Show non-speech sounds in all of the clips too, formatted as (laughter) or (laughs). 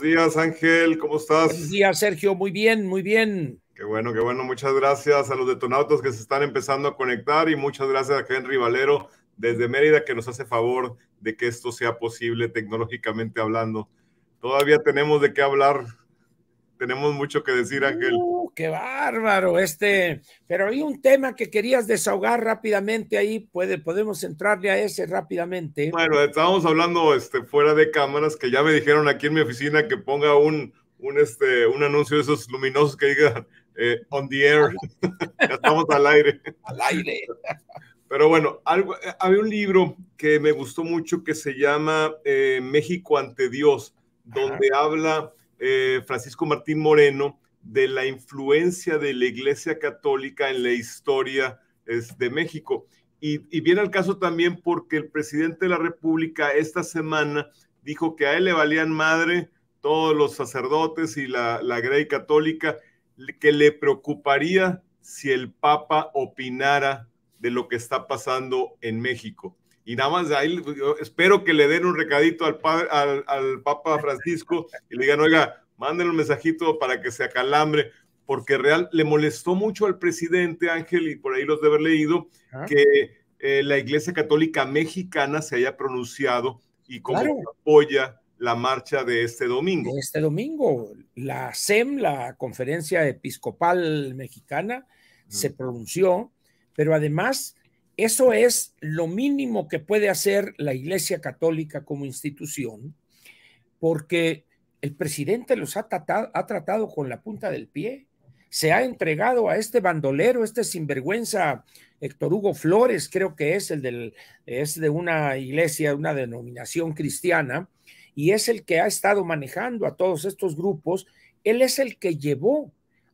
días, Ángel, ¿cómo estás? Buenos días, Sergio, muy bien, muy bien. Qué bueno, qué bueno, muchas gracias a los detonautas que se están empezando a conectar y muchas gracias a Henry Valero desde Mérida que nos hace favor de que esto sea posible tecnológicamente hablando. Todavía tenemos de qué hablar, tenemos mucho que decir, Ángel. Qué bárbaro, este. Pero hay un tema que querías desahogar rápidamente ahí, puede, podemos entrarle a ese rápidamente. Bueno, estábamos hablando este, fuera de cámaras que ya me dijeron aquí en mi oficina que ponga un, un, este, un anuncio de esos luminosos que digan eh, on the air. (laughs) ya estamos al aire. al aire. Pero bueno, eh, había un libro que me gustó mucho que se llama eh, México ante Dios, donde habla Francisco Martín Moreno de la influencia de la Iglesia Católica en la historia este, de México. Y, viene al caso también porque el presidente de la República esta semana dijo que a él le valían madre todos los sacerdotes y la, la Grey Católica, que le preocuparía si el Papa opinara de lo que está pasando en México. Y nada más ahí, espero que le den un recadito al, al, al, Papa Francisco y le digan, oiga, mándenle un mensajito para que se acalambre, porque real le molestó mucho al presidente Ángel, y por ahí los de haber leído, que eh, la Iglesia Católica Mexicana se haya pronunciado y como apoya la marcha de este domingo. Este domingo, la SEM, la Conferencia Episcopal Mexicana, se pronunció, pero además eso es lo mínimo que puede hacer la Iglesia Católica como institución, porque el presidente los ha tratado, ha tratado con la punta del pie. Se ha entregado a este bandolero, este sinvergüenza Héctor Hugo Flores, creo que es el del, es de una iglesia, una denominación cristiana, y es el que ha estado manejando a todos estos grupos. Él es el que llevó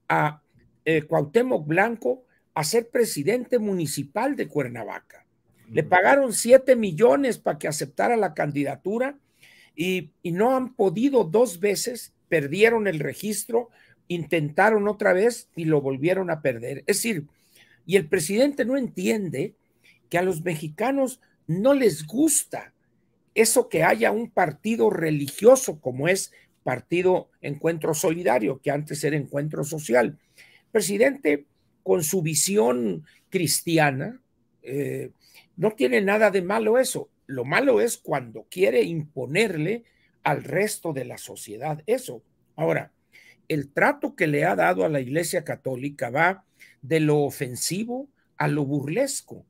a eh, Cuauhtémoc Blanco a ser presidente municipal de Cuernavaca. Le pagaron siete millones para que aceptara la candidatura y, no han podido dos veces, perdieron el registro, intentaron otra vez y lo volvieron a perder. Es decir, y el presidente no entiende que a los mexicanos no les gusta eso que haya un partido religioso como es Partido Encuentro Solidario, que antes era Encuentro Social. Presidente, con su visión cristiana, eh, no tiene nada de malo eso. Lo malo es cuando quiere imponerle al resto de la sociedad eso. Ahora, el trato que le ha dado a la Iglesia Católica va de lo ofensivo a lo burlesco,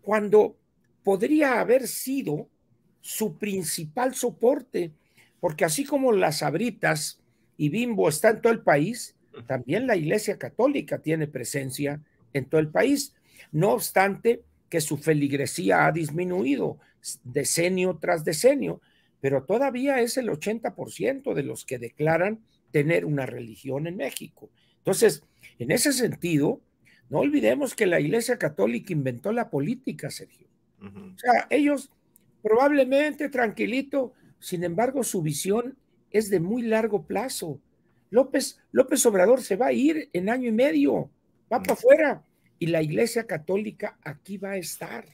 cuando podría haber sido su principal soporte, porque así como las abritas y bimbo está en todo el país, también la Iglesia Católica tiene presencia en todo el país. No obstante, que su feligresía ha disminuido decenio tras decenio, pero todavía es el 80% de los que declaran tener una religión en México. Entonces, en ese sentido, no olvidemos que la Iglesia Católica inventó la política, Sergio. O sea, ellos probablemente tranquilito, sin embargo, su visión es de muy largo plazo. López, López Obrador se va a ir en año y medio, va para afuera y la Iglesia Católica aquí va a estar.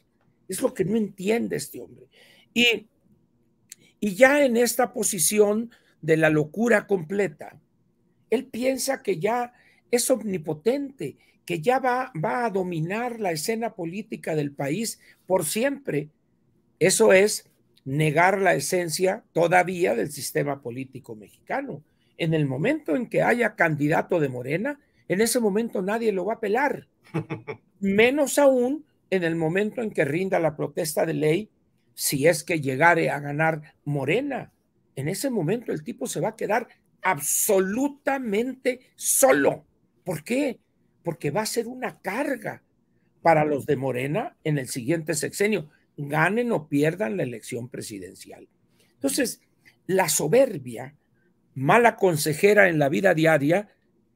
Es lo que no entiende este hombre. Y, y ya en esta posición de la locura completa, él piensa que ya es omnipotente, que ya va, va a dominar la escena política del país por siempre. Eso es negar la esencia todavía del sistema político mexicano. En el momento en que haya candidato de Morena, en ese momento nadie lo va a pelar, menos aún en el momento en que rinda la protesta de ley, si es que llegare a ganar Morena. En ese momento el tipo se va a quedar absolutamente solo. ¿Por qué? Porque va a ser una carga para los de Morena en el siguiente sexenio, ganen o pierdan la elección presidencial. Entonces, la soberbia, mala consejera en la vida diaria,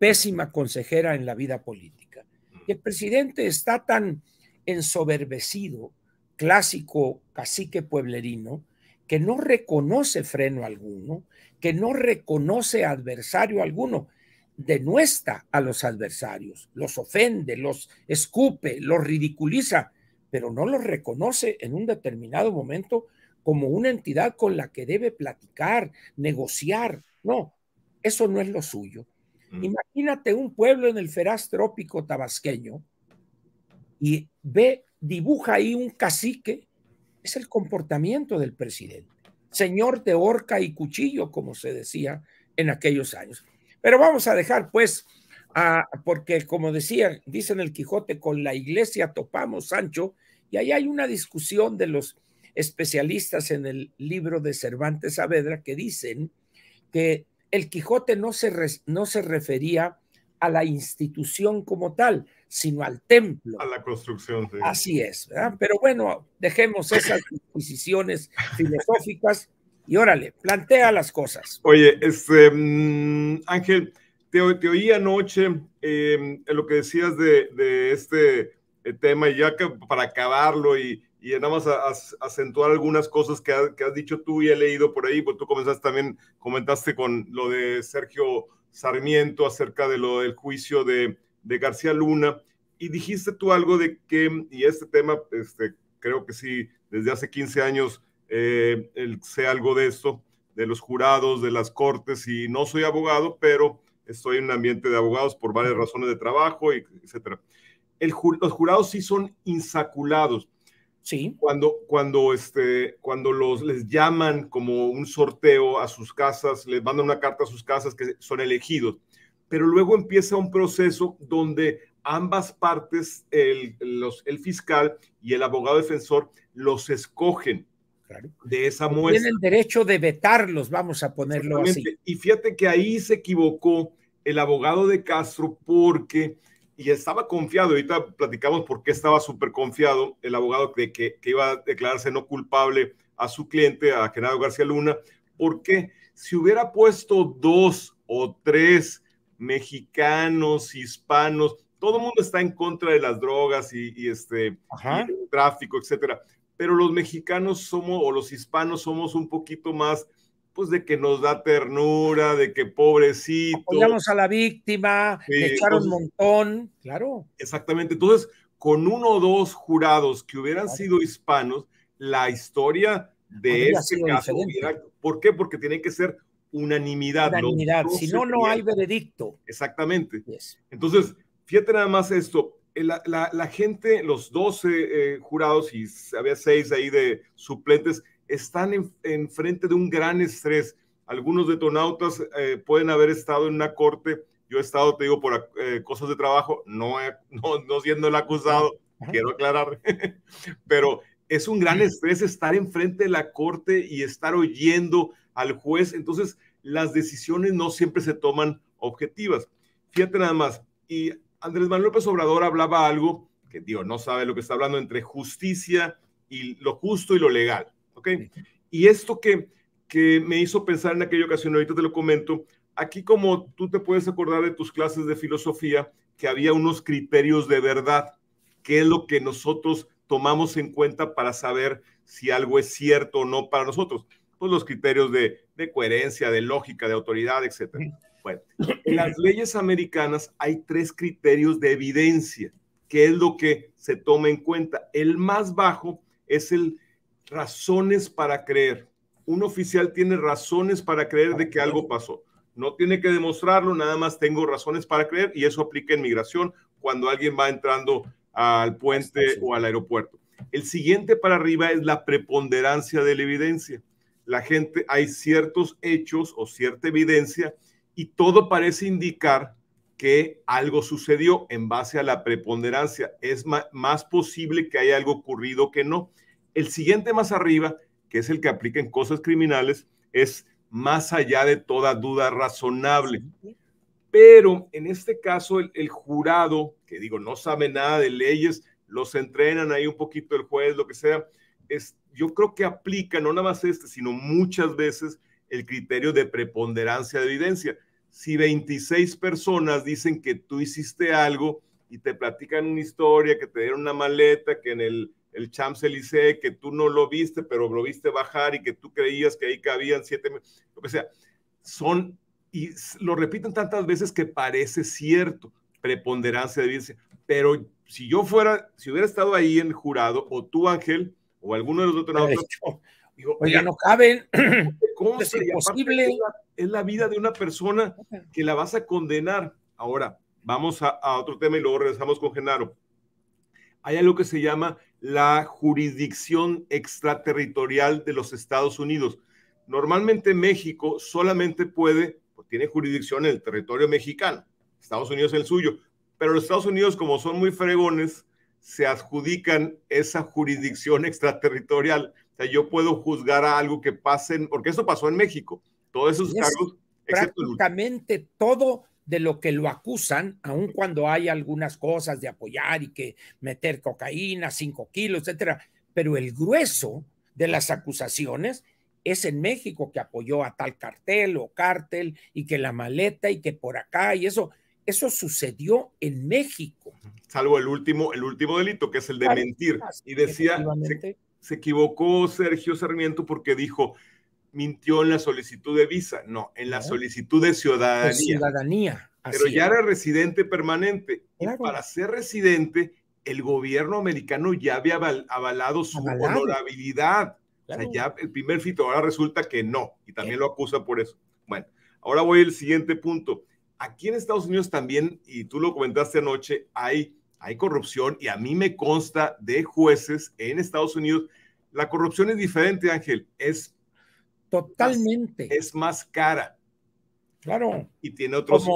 pésima consejera en la vida política. Mm. el presidente está tan ensoberbecido, clásico cacique pueblerino, que no reconoce freno alguno, que no reconoce adversario alguno, denuesta a los adversarios, los ofende, los escupe, los ridiculiza, pero no los reconoce en un determinado momento como una entidad con la que debe platicar, negociar. No, eso no es lo suyo. Imagínate un pueblo en el feraz trópico tabasqueño y ve, dibuja ahí un cacique, es el comportamiento del presidente. Señor de horca y cuchillo, como se decía en aquellos años. Pero vamos a dejar pues porque como decía, dicen el Quijote, con la iglesia topamos, Sancho, y ahí hay una discusión de los especialistas en el libro de Cervantes Saavedra que dicen que el Quijote no se, no se refería a la institución como tal, sino al templo. A la construcción, Así es, ¿verdad? Pero bueno, dejemos esas (laughs) disquisiciones filosóficas y órale, plantea las cosas. Oye, este, mm, Ángel, te, oí anoche eh, lo que decías de, de este eh, tema, y ya que para acabarlo y, y nada más a, acentuar algunas cosas que, has dicho tú y he leído por ahí, pues tú comenzaste también, comentaste con lo de Sergio Sarmiento acerca de lo del juicio de, de García Luna, y dijiste tú algo de que, y este tema, este, creo que sí, desde hace 15 años eh, sé algo de esto, de los jurados, de las cortes, y no soy abogado, pero estoy en un ambiente de abogados por varias razones de trabajo, etcétera. El, los jurados sí son insaculados. Cuando, cuando, este, cuando los, les llaman como un sorteo a sus casas, les mandan una carta a sus casas que son elegidos. Pero luego empieza un proceso donde ambas partes, el, los, el fiscal y el abogado defensor, los escogen de esa muestra. Tienen el derecho de vetarlos, vamos a ponerlo así. Y fíjate que ahí se equivocó el abogado de Castro porque y estaba confiado, ahorita platicamos por qué estaba súper confiado el abogado de que, iba a declararse no culpable a su cliente, a Genaro García Luna, porque si hubiera puesto dos o tres mexicanos, hispanos, todo el mundo está en contra de las drogas y, este tráfico, etcétera, pero los mexicanos somos o los hispanos somos un poquito más pues de que nos da ternura, de que pobrecito. Apoyamos a la víctima, sí, un montón, claro. Exactamente, entonces con uno o dos jurados que hubieran sido hispanos, la historia de ese caso hubiera, ¿Por qué? Porque tiene que ser unanimidad. Unanimidad, si no, no hay veredicto. Exactamente. Entonces, fíjate nada más esto. Eh, la, la, gente, los 12 eh, jurados y había seis ahí de suplentes, están en, frente de un gran estrés. Algunos detonautas eh, pueden haber estado en una corte. Yo he estado, te digo, por eh, cosas de trabajo, (laughs) no, no, siendo el acusado, quiero aclarar, (laughs) pero es un gran estrés estar enfrente de la corte y estar oyendo al juez. Entonces, las decisiones no siempre se toman objetivas. Fíjate nada más, y Andrés Manuel López Obrador hablaba algo que, digo, no sabe lo que está hablando entre justicia y lo justo y lo legal. Y esto que, que me hizo pensar en aquella ocasión, ahorita te lo comento, aquí como tú te puedes acordar de tus clases de filosofía, que había unos criterios de verdad, que es lo que nosotros tomamos en cuenta para saber si algo es cierto o no para nosotros. Pues los criterios de, de coherencia, de lógica, de autoridad, etc. Bueno, en las leyes americanas hay tres criterios de evidencia, que es lo que se toma en cuenta. El más bajo es el razones para creer. Un oficial tiene razones para creer de que algo pasó. No tiene que demostrarlo, nada más tengo razones para creer y eso aplica en migración cuando alguien va entrando al puente o al aeropuerto. El siguiente para arriba es la preponderancia de la evidencia. La gente, hay ciertos hechos o cierta evidencia y todo parece indicar que algo sucedió en base a la preponderancia. Es más posible que haya algo ocurrido que no. El siguiente más arriba, que es el que aplica en cosas criminales, es más allá de toda duda razonable. Pero en este caso, el, jurado, que digo, no sabe nada de leyes, los entrenan ahí un poquito el juez, lo que sea, es, yo creo que aplica no nada más este, sino muchas veces el criterio de preponderancia de evidencia. Si 26 personas dicen que tú hiciste algo y te platican una historia, que te dieron una maleta, que en el el Champs-Élysées, que tú no lo viste, pero lo viste bajar y que tú creías que ahí cabían siete, lo que sea. Son, y lo repiten tantas veces que parece cierto, preponderancia de evidencia. Pero si yo fuera, si hubiera estado ahí en jurado, o tú, Ángel, o alguno de los otros, no, digo, no caben, es imposible. Es la, vida de una persona que la vas a condenar. Ahora, vamos a, a otro tema y luego regresamos con Genaro. Hay algo que se llama la jurisdicción extraterritorial de los Estados Unidos. Normalmente México solamente puede, pues, tiene jurisdicción en el territorio mexicano, Estados Unidos es el suyo, pero los Estados Unidos como son muy fregones, se adjudican esa jurisdicción extraterritorial. O sea, yo puedo juzgar a algo que pase, porque eso pasó en México, todos esos cargos... exactamente todo de lo que lo acusan, aun cuando hay algunas cosas de apoyar y que meter cocaína, cinco kilos, etcétera. Pero el grueso de las acusaciones es en México que apoyó a tal cartel o cártel y que la maleta y que por acá y eso. Eso sucedió en México. Salvo el último, el último delito, que es el de mentir. Y decía, se equivocó Sergio Sarmiento porque dijo, mintió en la solicitud de visa, no, en la solicitud de ciudadanía. ciudadanía. Pero ya era residente permanente. para ser residente, el gobierno americano ya había avalado su honorabilidad. O sea, ya el primer fito, ahora resulta que no, y también lo acusa por eso. Bueno, ahora voy al siguiente punto. Aquí en Estados Unidos también, y tú lo comentaste anoche, hay, hay corrupción, y a mí me consta de jueces en Estados Unidos. La corrupción es diferente, Ángel, es Totalmente. Es más cara. Claro. Y tiene otros.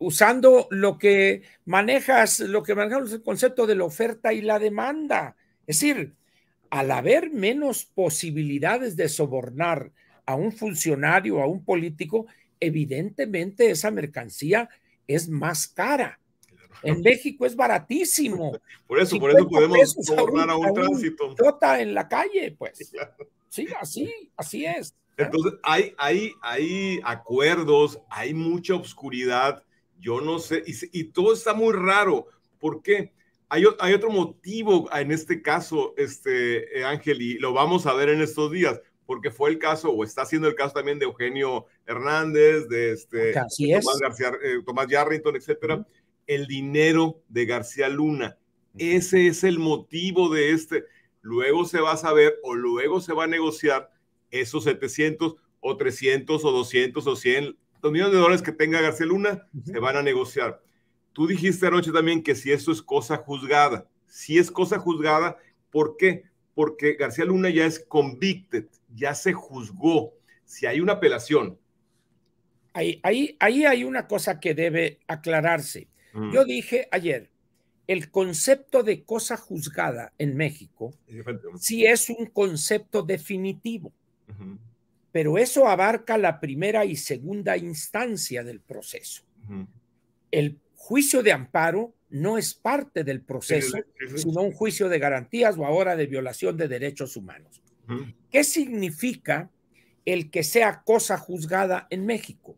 usando lo que manejas, lo que manejamos el concepto de la oferta y la demanda. Es decir, al haber menos posibilidades de sobornar a un funcionario, a un político, evidentemente esa mercancía es más cara. En México es baratísimo. (laughs) Por eso, por eso podemos sobornar a un, tránsito. en la calle, pues. (laughs) Sí, así, así es. Entonces, hay, hay, hay acuerdos, hay mucha oscuridad, yo no sé, y, todo está muy raro. ¿Por qué? Hay, hay, otro motivo en este caso, este, eh, Ángel, y lo vamos a ver en estos días, porque fue el caso, o está siendo el caso también de Eugenio Hernández, de, este, eh, Tomás, Yarrington, etcétera. El dinero de García Luna. Ese es el motivo de este. Luego se va a saber o luego se va a negociar esos 700 o 300 o 200 o 100, los millones de dólares que tenga García Luna, se van a negociar. Tú dijiste anoche también que si eso es cosa juzgada, si es cosa juzgada, ¿por qué? Porque García Luna ya es convicted, ya se juzgó. Si hay una apelación. Ahí, hay una cosa que debe aclararse. Mm. Yo dije ayer, el concepto de cosa juzgada en México, si es un concepto definitivo. Pero eso abarca la primera y segunda instancia del proceso. El juicio de amparo no es parte del proceso, sino un juicio de garantías o ahora de violación de derechos humanos. ¿Qué significa el que sea cosa juzgada en México?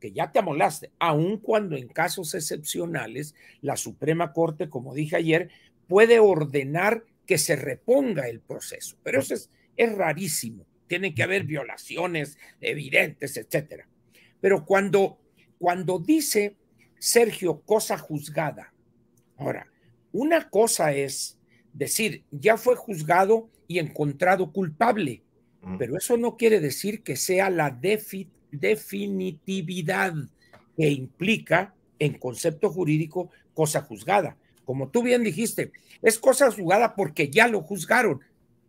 Que ya te amolaste, aun cuando en casos excepcionales la Suprema Corte, como dije ayer, puede ordenar que se reponga el proceso. Pero eso es rarísimo tienen que haber violaciones evidentes, etcétera. Pero cuando, cuando dice Sergio cosa juzgada, ahora, una cosa es decir, ya fue juzgado y encontrado culpable, mm. pero eso no quiere decir que sea la definitividad que implica en concepto jurídico cosa juzgada. Como tú bien dijiste, es cosa juzgada porque ya lo juzgaron,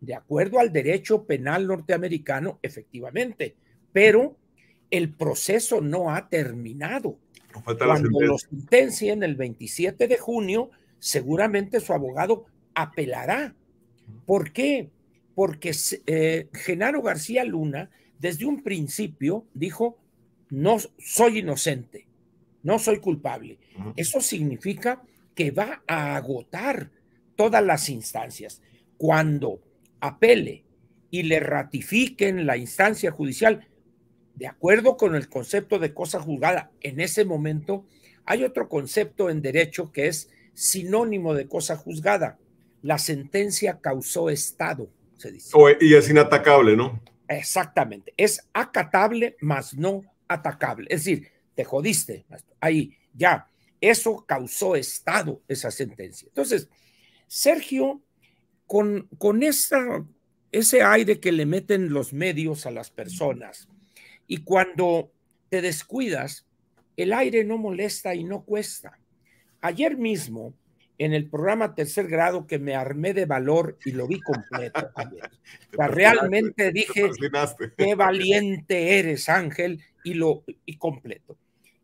de acuerdo al derecho penal norteamericano, efectivamente, pero el proceso no ha terminado. Cuando lo sentencien el 27 de junio, seguramente su abogado apelará. ¿Por qué? Porque eh, Genaro García Luna desde un principio dijo, no soy inocente, no soy culpable. Eso significa que va a agotar todas las instancias. Cuando apele y le ratifiquen la instancia judicial de acuerdo con el concepto de cosa juzgada. En ese momento hay otro concepto en derecho que es sinónimo de cosa juzgada. La sentencia causó estado, se dice. y es inatacable, ¿no? Exactamente. Es acatable, más no atacable. Es decir, te jodiste. Ahí, ya. Eso causó estado, esa sentencia. Entonces, Sergio con, con esa, ese aire que le meten los medios a las personas y cuando te descuidas, el aire no molesta y no cuesta. Ayer mismo, en el programa tercer grado que me armé de valor y lo vi completo. (laughs) realmente dije, qué valiente eres, Ángel, y lo y completo.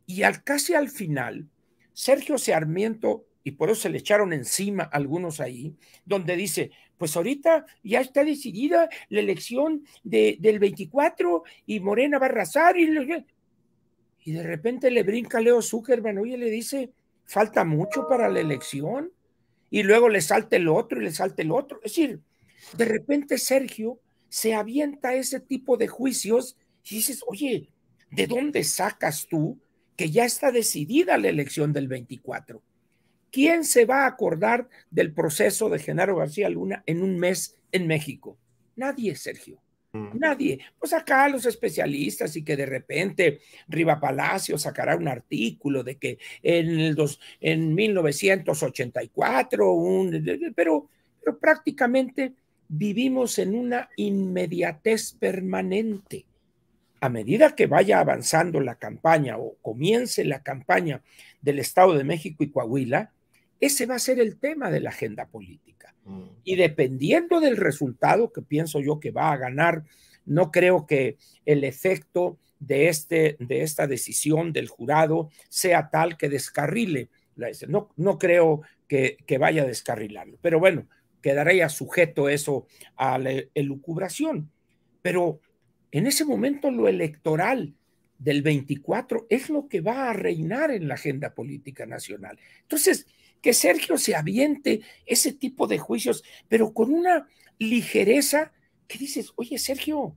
Y al, casi al final, Sergio Sarmiento y por eso se le echaron encima algunos ahí, donde dice, pues ahorita ya está decidida la elección del 24 y Morena va a arrasar y, y de repente le brinca Leo Zuckerman, oye, le dice, falta mucho para la elección y luego le salta el otro y le salta el otro. Es decir, de repente Sergio se avienta ese tipo de juicios y dices, oye, ¿de dónde sacas tú que ya está decidida la elección del 24? ¿Quién se va a acordar del proceso de Genaro García Luna en un mes en México? Nadie, Sergio. Mm. Nadie. Pues acá los especialistas y que de repente Riva Palacio sacará un artículo de que en, el dos, en 1984, un, pero, pero prácticamente vivimos en una inmediatez permanente. A medida que vaya avanzando la campaña o comience la campaña del Estado de México y Coahuila, ese va a ser el tema de la agenda política. Mm, y dependiendo del resultado que pienso yo que va a ganar, no creo que el efecto de, este, de esta decisión del jurado sea tal que descarrile. La, no, no creo que, que vaya a descarrilarlo. Pero bueno, quedaría sujeto eso a la elucubración. Pero en ese momento lo electoral del 24 es lo que va a reinar en la agenda política nacional. Entonces, que Sergio se aviente ese tipo de juicios, pero con una ligereza que dices, oye, Sergio,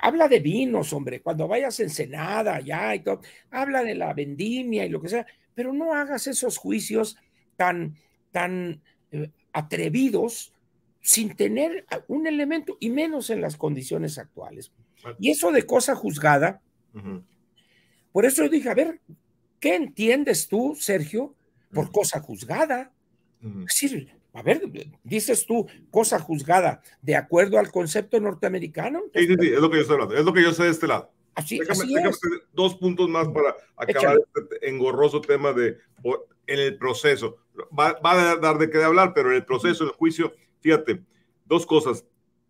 habla de vinos, hombre, cuando vayas a Ensenada, ya y todo, habla de la vendimia y lo que sea, pero no hagas esos juicios tan, tan eh, atrevidos sin tener un elemento y menos en las condiciones actuales. Y eso de cosa juzgada, por eso yo dije, a ver, ¿qué entiendes tú, Sergio, por cosa juzgada. sí, a ver, dices tú, cosa juzgada, de acuerdo al concepto norteamericano. Sí, sí, es lo que yo estoy hablando, es lo que yo sé de este lado. Así, déjame, dos puntos más para acabar este engorroso tema de en el proceso. Va, a dar de qué hablar, pero en el proceso, en el juicio, fíjate, dos cosas.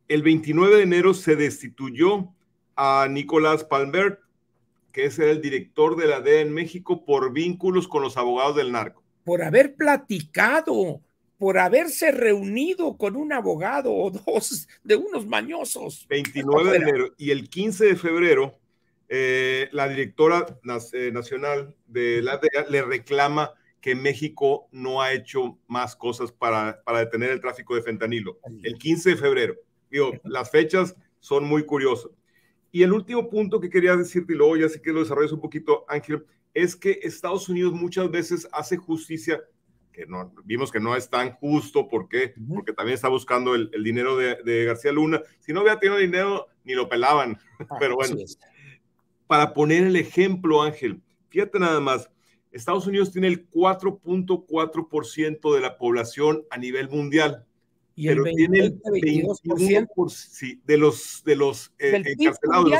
El 29 de enero se destituyó a Nicolás Palmer, que es el director de la DEA en México, por vínculos con los abogados del narco por haber platicado, por haberse reunido con un abogado o dos de unos mañosos. 29 de enero y el 15 de febrero, eh, la directora eh, nacional de la DEA le reclama que México no ha hecho más cosas para, para detener el tráfico de fentanilo. El 15 de febrero. Digo, las fechas son muy curiosas. Y el último punto que quería decirte, y luego ya sé que lo desarrollas un poquito, Ángel, es que Estados Unidos muchas veces hace justicia, que no, vimos que no es tan justo, ¿por qué? Porque también está buscando el, dinero de, García Luna. Si no hubiera tenido dinero, ni lo pelaban. Ah, pero bueno, para poner el ejemplo, Ángel, fíjate nada más, Estados Unidos tiene el 4.4% de la población a nivel mundial. Y pero el tiene el 22% de los, de los eh, eh, encarcelados.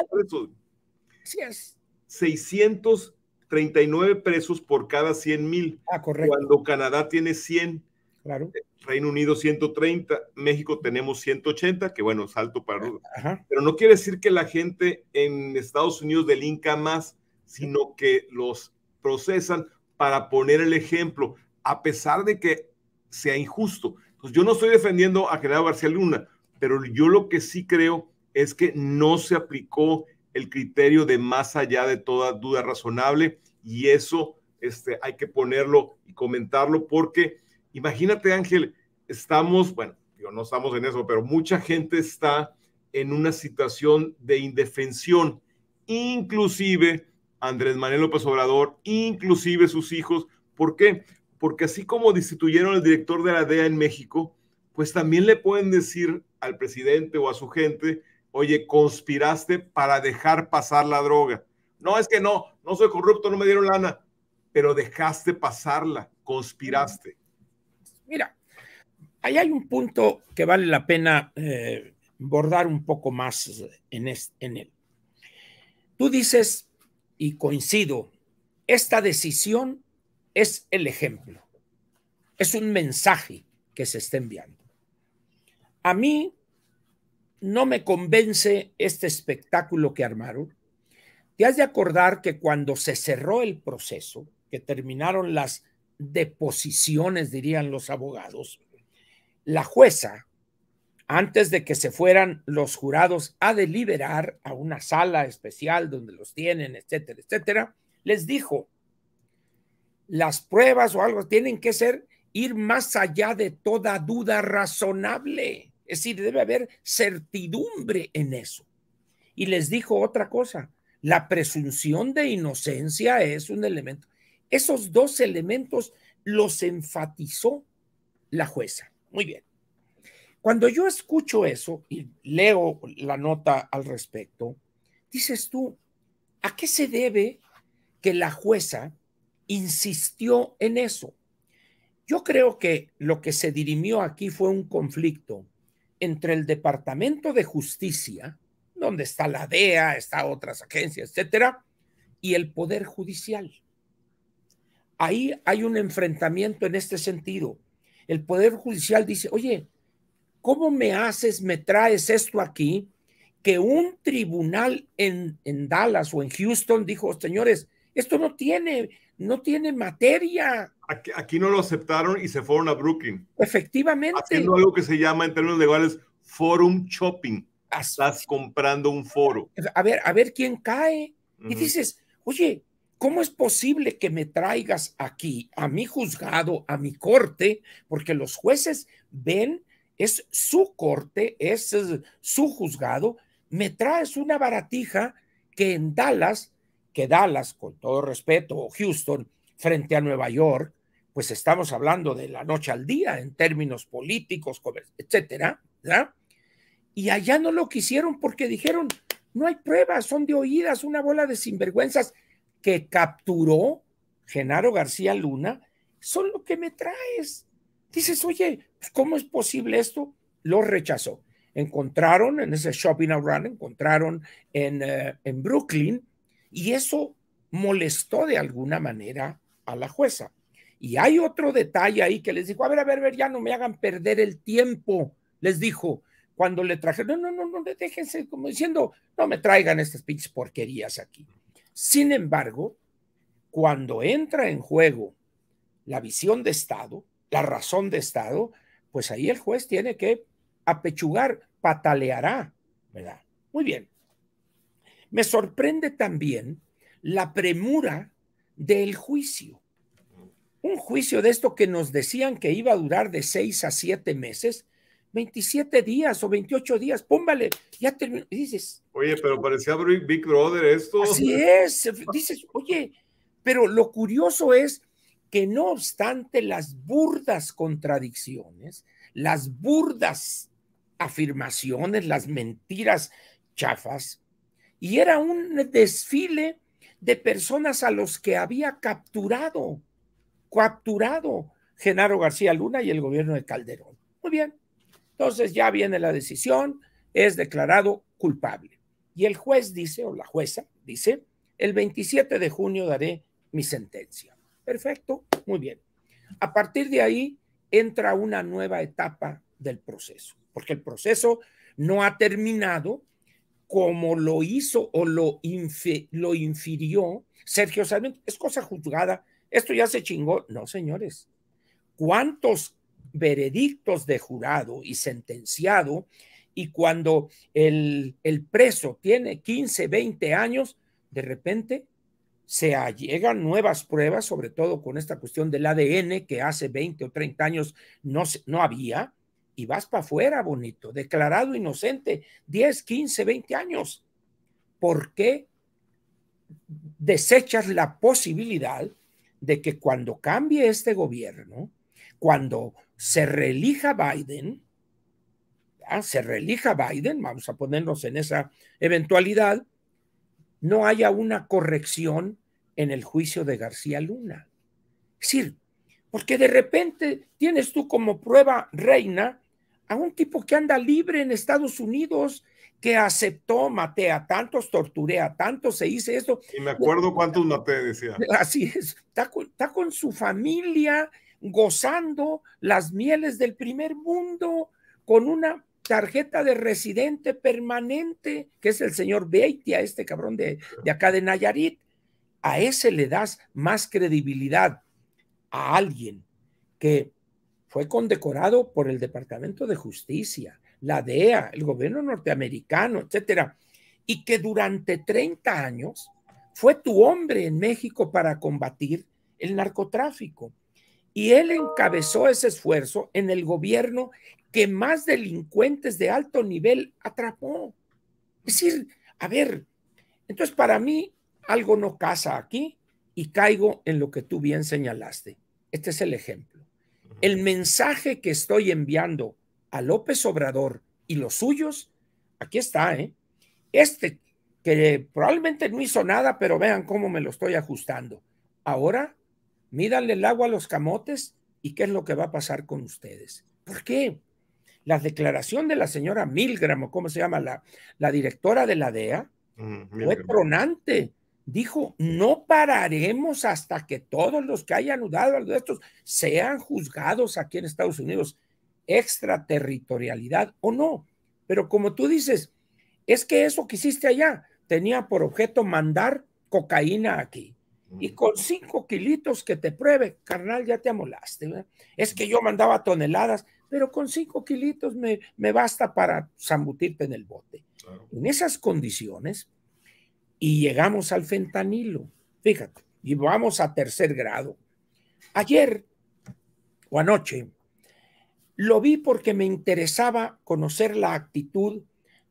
sí es. 600 39 presos por cada 100 mil. Ah, correcto. Cuando Canadá tiene 100. Claro. Reino Unido 130, México tenemos 180, que bueno, salto para... Ajá. Pero no quiere decir que la gente en Estados Unidos delinca más, sino que los procesan para poner el ejemplo, a pesar de que sea injusto. Entonces, pues yo no estoy defendiendo a General García Luna, pero yo lo que sí creo es que no se aplicó el criterio de más allá de toda duda razonable y eso este, hay que ponerlo y comentarlo porque imagínate Ángel, estamos, bueno, yo no estamos en eso, pero mucha gente está en una situación de indefensión, inclusive Andrés Manuel López Obrador, inclusive sus hijos. ¿Por qué? Porque así como destituyeron al director de la DEA en México, pues también le pueden decir al presidente o a su gente, oye, conspiraste para dejar pasar la droga. No, es que no, no soy corrupto, no me dieron lana, pero dejaste pasarla, conspiraste. Mira, ahí hay un punto que vale la pena eh, bordar un poco más eh, en, en él. Tú dices, y coincido, esta decisión es el ejemplo, es un mensaje que se está enviando. A mí no me convence este espectáculo que armaron. Te has de acordar que cuando se cerró el proceso, que terminaron las deposiciones, dirían los abogados, la jueza, antes de que se fueran los jurados a deliberar a una sala especial donde los tienen, etcétera, etcétera, les dijo, las pruebas o algo tienen que ser ir más allá de toda duda razonable. Es decir, debe haber certidumbre en eso. Y les dijo otra cosa, la presunción de inocencia es un elemento. Esos dos elementos los enfatizó la jueza. Muy bien. Cuando yo escucho eso y leo la nota al respecto, dices tú, ¿a qué se debe que la jueza insistió en eso? Yo creo que lo que se dirimió aquí fue un conflicto entre el Departamento de Justicia, donde está la DEA, está otras agencias, etcétera, y el Poder Judicial. Ahí hay un enfrentamiento en este sentido. El Poder Judicial dice, oye, ¿cómo me haces, me traes esto aquí? Que un tribunal en, en Dallas o en Houston dijo, señores, esto no tiene, no tiene materia, Aquí, no lo aceptaron y se fueron a Brooklyn. Efectivamente. Haciendo algo que se llama en términos legales forum shopping. Estás comprando un foro. A ver, a ver quién cae. Y dices, oye, ¿cómo es posible que me traigas aquí a mi juzgado, a mi corte? Porque los jueces ven, es su corte, es, es su juzgado. Me traes una baratija que en Dallas, que Dallas, con todo respeto, o Houston, frente a Nueva York, pues estamos hablando de la noche al día en términos políticos, etcétera, ¿verdad? Y allá no lo quisieron porque dijeron, no hay pruebas, son de oídas, una bola de sinvergüenzas que capturó Genaro García Luna, son lo que me traes. Dices, oye, pues, ¿cómo es posible esto? Lo rechazó. Encontraron en ese shopping around, encontraron eh, en Brooklyn, y eso molestó de alguna manera a la jueza. Y hay otro detalle ahí que les dijo, a ver, a ver, a ver, ya no me hagan perder el tiempo, les dijo, cuando le trajeron, no, no, no, no, déjense, como diciendo, no me traigan estas pinches porquerías aquí. Sin embargo, cuando entra en juego la visión de Estado, la razón de Estado, pues ahí el juez tiene que apechugar, pataleará, ¿verdad? Muy bien. Me sorprende también la premura del juicio. Un juicio de esto que nos decían que iba a durar de seis a siete meses, 27 días o 28 días, póngale, ya terminó. dices. Oye, pero parecía Big Brother esto. Así (laughs) es, dices, oye, pero lo curioso es que no obstante las burdas contradicciones, las burdas afirmaciones, las mentiras chafas, y era un desfile de personas a los que había capturado capturado Genaro García Luna y el gobierno de Calderón. Muy bien. Entonces ya viene la decisión, es declarado culpable. Y el juez dice, o la jueza dice, el 27 de junio daré mi sentencia. Perfecto, muy bien. A partir de ahí entra una nueva etapa del proceso, porque el proceso no ha terminado como lo hizo o lo, lo infirió Sergio Sarmiento. Es cosa juzgada ¿Esto ya se chingó? No, señores. ¿Cuántos veredictos de jurado y sentenciado y cuando el, preso tiene 15, 20 años, de repente se llegan nuevas pruebas, sobre todo con esta cuestión del ADN que hace 20 o 30 años no, no había, y vas para afuera, bonito, declarado inocente, 10, 15, 20 años. ¿Por qué desechas la posibilidad de que cuando cambie este gobierno, cuando se reelija Biden, se reelija Biden, vamos a ponernos en esa eventualidad, no haya una corrección en el juicio de García Luna. Es decir, porque de repente tienes tú como prueba reina a un tipo que anda libre en Estados Unidos que aceptó, Matea, a tantos, torturé a tantos, se hizo esto. Y me acuerdo cuántos maté, decía. (laughs) Así es, está con, su familia gozando las mieles del primer mundo con una tarjeta de residente permanente, que es el señor Beitia, este cabrón de, de acá de Nayarit. A ese le das más credibilidad a alguien que fue condecorado por el Departamento de Justicia, la DEA, el gobierno norteamericano, etcétera, y que durante 30 años fue tu hombre en México para combatir el narcotráfico. Y él encabezó ese esfuerzo en el gobierno que más delincuentes de alto nivel atrapó. Es decir, a ver, entonces para mí algo no casa aquí y caigo en lo que tú bien señalaste. Este es el ejemplo. El mensaje que estoy enviando a López Obrador y los suyos, aquí está, ¿eh? Este que probablemente no hizo nada, pero vean cómo me lo estoy ajustando. Ahora, mídanle el agua a los camotes y qué es lo que va a pasar con ustedes. ¿Por qué? La declaración de la señora Milgram, o cómo se llama, la, directora de la DEA, mm, fue tronante. Dijo, no pararemos hasta que todos los que hayan dudado de estos sean juzgados aquí en Estados Unidos extraterritorialidad o no. Pero como tú dices, es que eso que hiciste allá tenía por objeto mandar cocaína aquí. Y con cinco kilitos que te pruebe, carnal, ya te amolaste. ¿verdad? Es que yo mandaba toneladas, pero con cinco kilitos me, me basta para zambutirte en el bote. En esas condiciones, y llegamos al fentanilo, fíjate, y vamos a tercer grado. Ayer o anoche, lo vi porque me interesaba conocer la actitud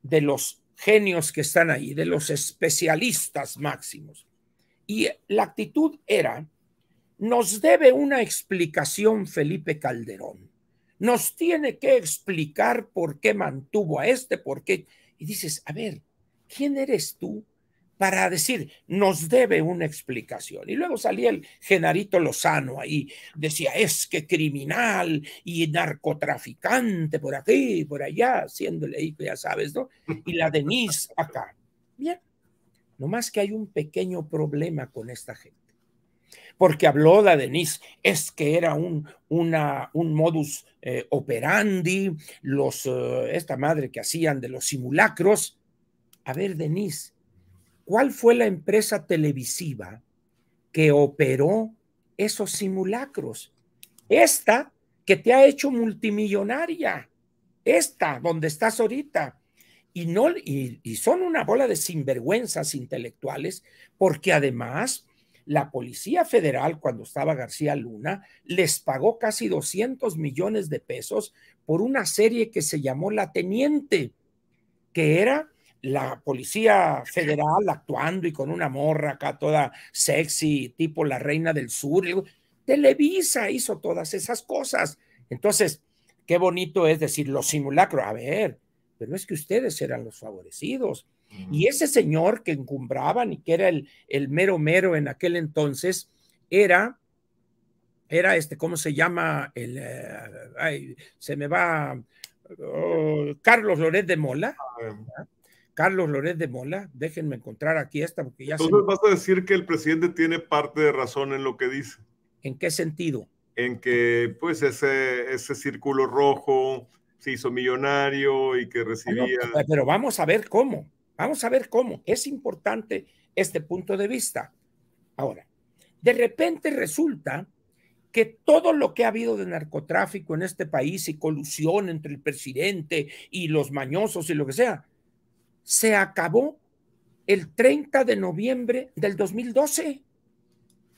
de los genios que están ahí, de los especialistas máximos. Y la actitud era, nos debe una explicación Felipe Calderón, nos tiene que explicar por qué mantuvo a este, por qué. Y dices, a ver, ¿quién eres tú para decir, nos debe una explicación. Y luego salía el Genarito Lozano ahí, decía, es que criminal y narcotraficante por aquí, y por allá, haciéndole hijo, ya sabes, ¿no? Y la Denise acá. Bien, nomás que hay un pequeño problema con esta gente. Porque habló la Denise, es que era un, un modus eh, operandi, los, eh, esta madre que hacían de los simulacros. A ver, Denise, ¿Cuál fue la empresa televisiva que operó esos simulacros? Esta que te ha hecho multimillonaria, esta donde estás ahorita. Y, no, y, son una bola de sinvergüenzas intelectuales, porque además la Policía Federal, cuando estaba García Luna, les pagó casi 200 millones de pesos por una serie que se llamó La Teniente, que era la policía federal actuando y con una morra acá toda sexy, tipo la reina del sur. Televisa hizo todas esas cosas. Entonces, qué bonito es decir los simulacros. A ver, pero es que ustedes eran los favorecidos. Y ese señor que encumbraban y que era el, el mero mero en aquel entonces, era, era este, ¿cómo se llama? El, eh, se me va, oh, Carlos Loret de Mola. Ah, Carlos Loret de Mola, déjenme encontrar aquí esta porque ya Entonces vas a decir que el presidente tiene parte de razón en lo que dice. ¿En qué sentido? En que pues ese, ese círculo rojo se hizo millonario y que ah, recibía... Pues, pero vamos a ver cómo, vamos a ver cómo. Es importante este punto de vista. Ahora, de repente resulta que todo lo que ha habido de narcotráfico en este país y colusión entre el presidente y los mañosos y lo que sea, se acabó el 30 de noviembre del 2012.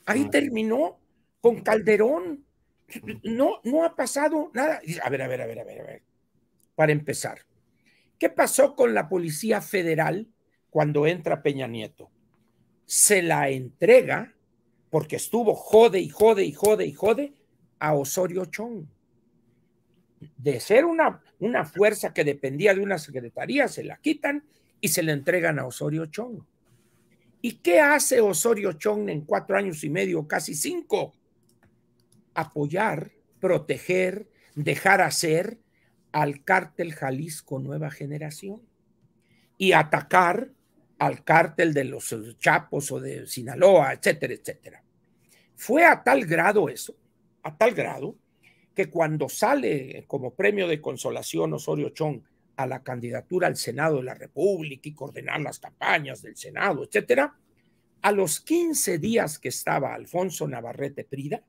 Ahí ah. terminó con Calderón. No, no ha pasado nada. A ver, a ver, a ver, a ver, a ver. Para empezar, ¿qué pasó con la Policía Federal cuando entra Peña Nieto? Se la entrega porque estuvo jode y jode y jode y jode a Osorio Chong. De ser una, una fuerza que dependía de una secretaría, se la quitan y se le entregan a Osorio Chong. ¿Y qué hace Osorio Chong en cuatro años y medio, casi cinco? Apoyar, proteger, dejar hacer al cártel Jalisco Nueva Generación y atacar al cártel de los Chapos o de Sinaloa, etcétera, etcétera. Fue a tal grado eso, a tal grado, que cuando sale como premio de consolación Osorio Chong a la candidatura al Senado de la República y coordinar las campañas del Senado, etcétera, a los 15 días que estaba Alfonso Navarrete Prida,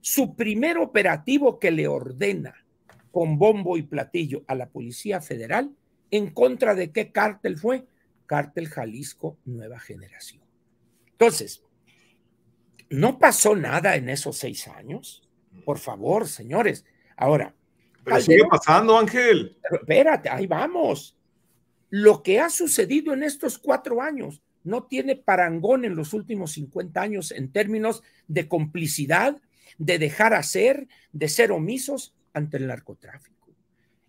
su primer operativo que le ordena con bombo y platillo a la Policía Federal, ¿en contra de qué cártel fue? Cártel Jalisco Nueva Generación. Entonces, no pasó nada en esos seis años. Por favor, señores. Ahora, pero sigue pasando, Ángel. Pero espérate, ahí vamos. Lo que ha sucedido en estos cuatro años no tiene parangón en los últimos 50 años en términos de complicidad, de dejar hacer, de ser omisos ante el narcotráfico.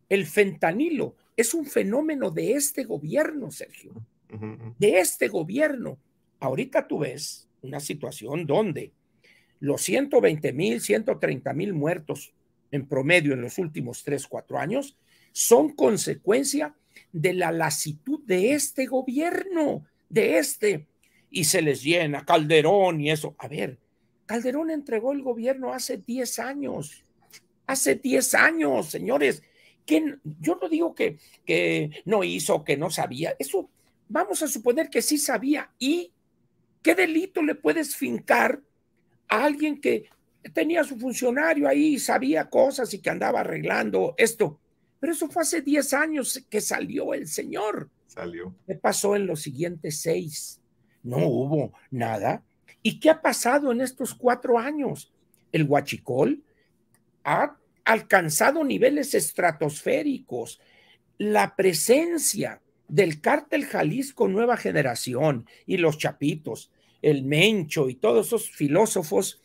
El fentanilo es un fenómeno de este gobierno, Sergio, de este gobierno. Ahorita tú ves una situación donde los 120 mil, 130 mil muertos en promedio en los últimos tres, cuatro años, son consecuencia de la lasitud de este gobierno, de este. Y se les llena Calderón y eso. A ver, Calderón entregó el gobierno hace 10 años. Hace 10 años, señores. Yo no digo que, que no hizo, que no sabía. Eso vamos a suponer que sí sabía. ¿Y qué delito le puedes fincar a alguien que tenía su funcionario ahí, sabía cosas y que andaba arreglando esto. Pero eso fue hace 10 años que salió el señor. Salió. ¿Qué pasó en los siguientes seis? No hubo nada. ¿Y qué ha pasado en estos cuatro años? El huachicol ha alcanzado niveles estratosféricos. La presencia del cártel Jalisco Nueva Generación y los Chapitos, el Mencho y todos esos filósofos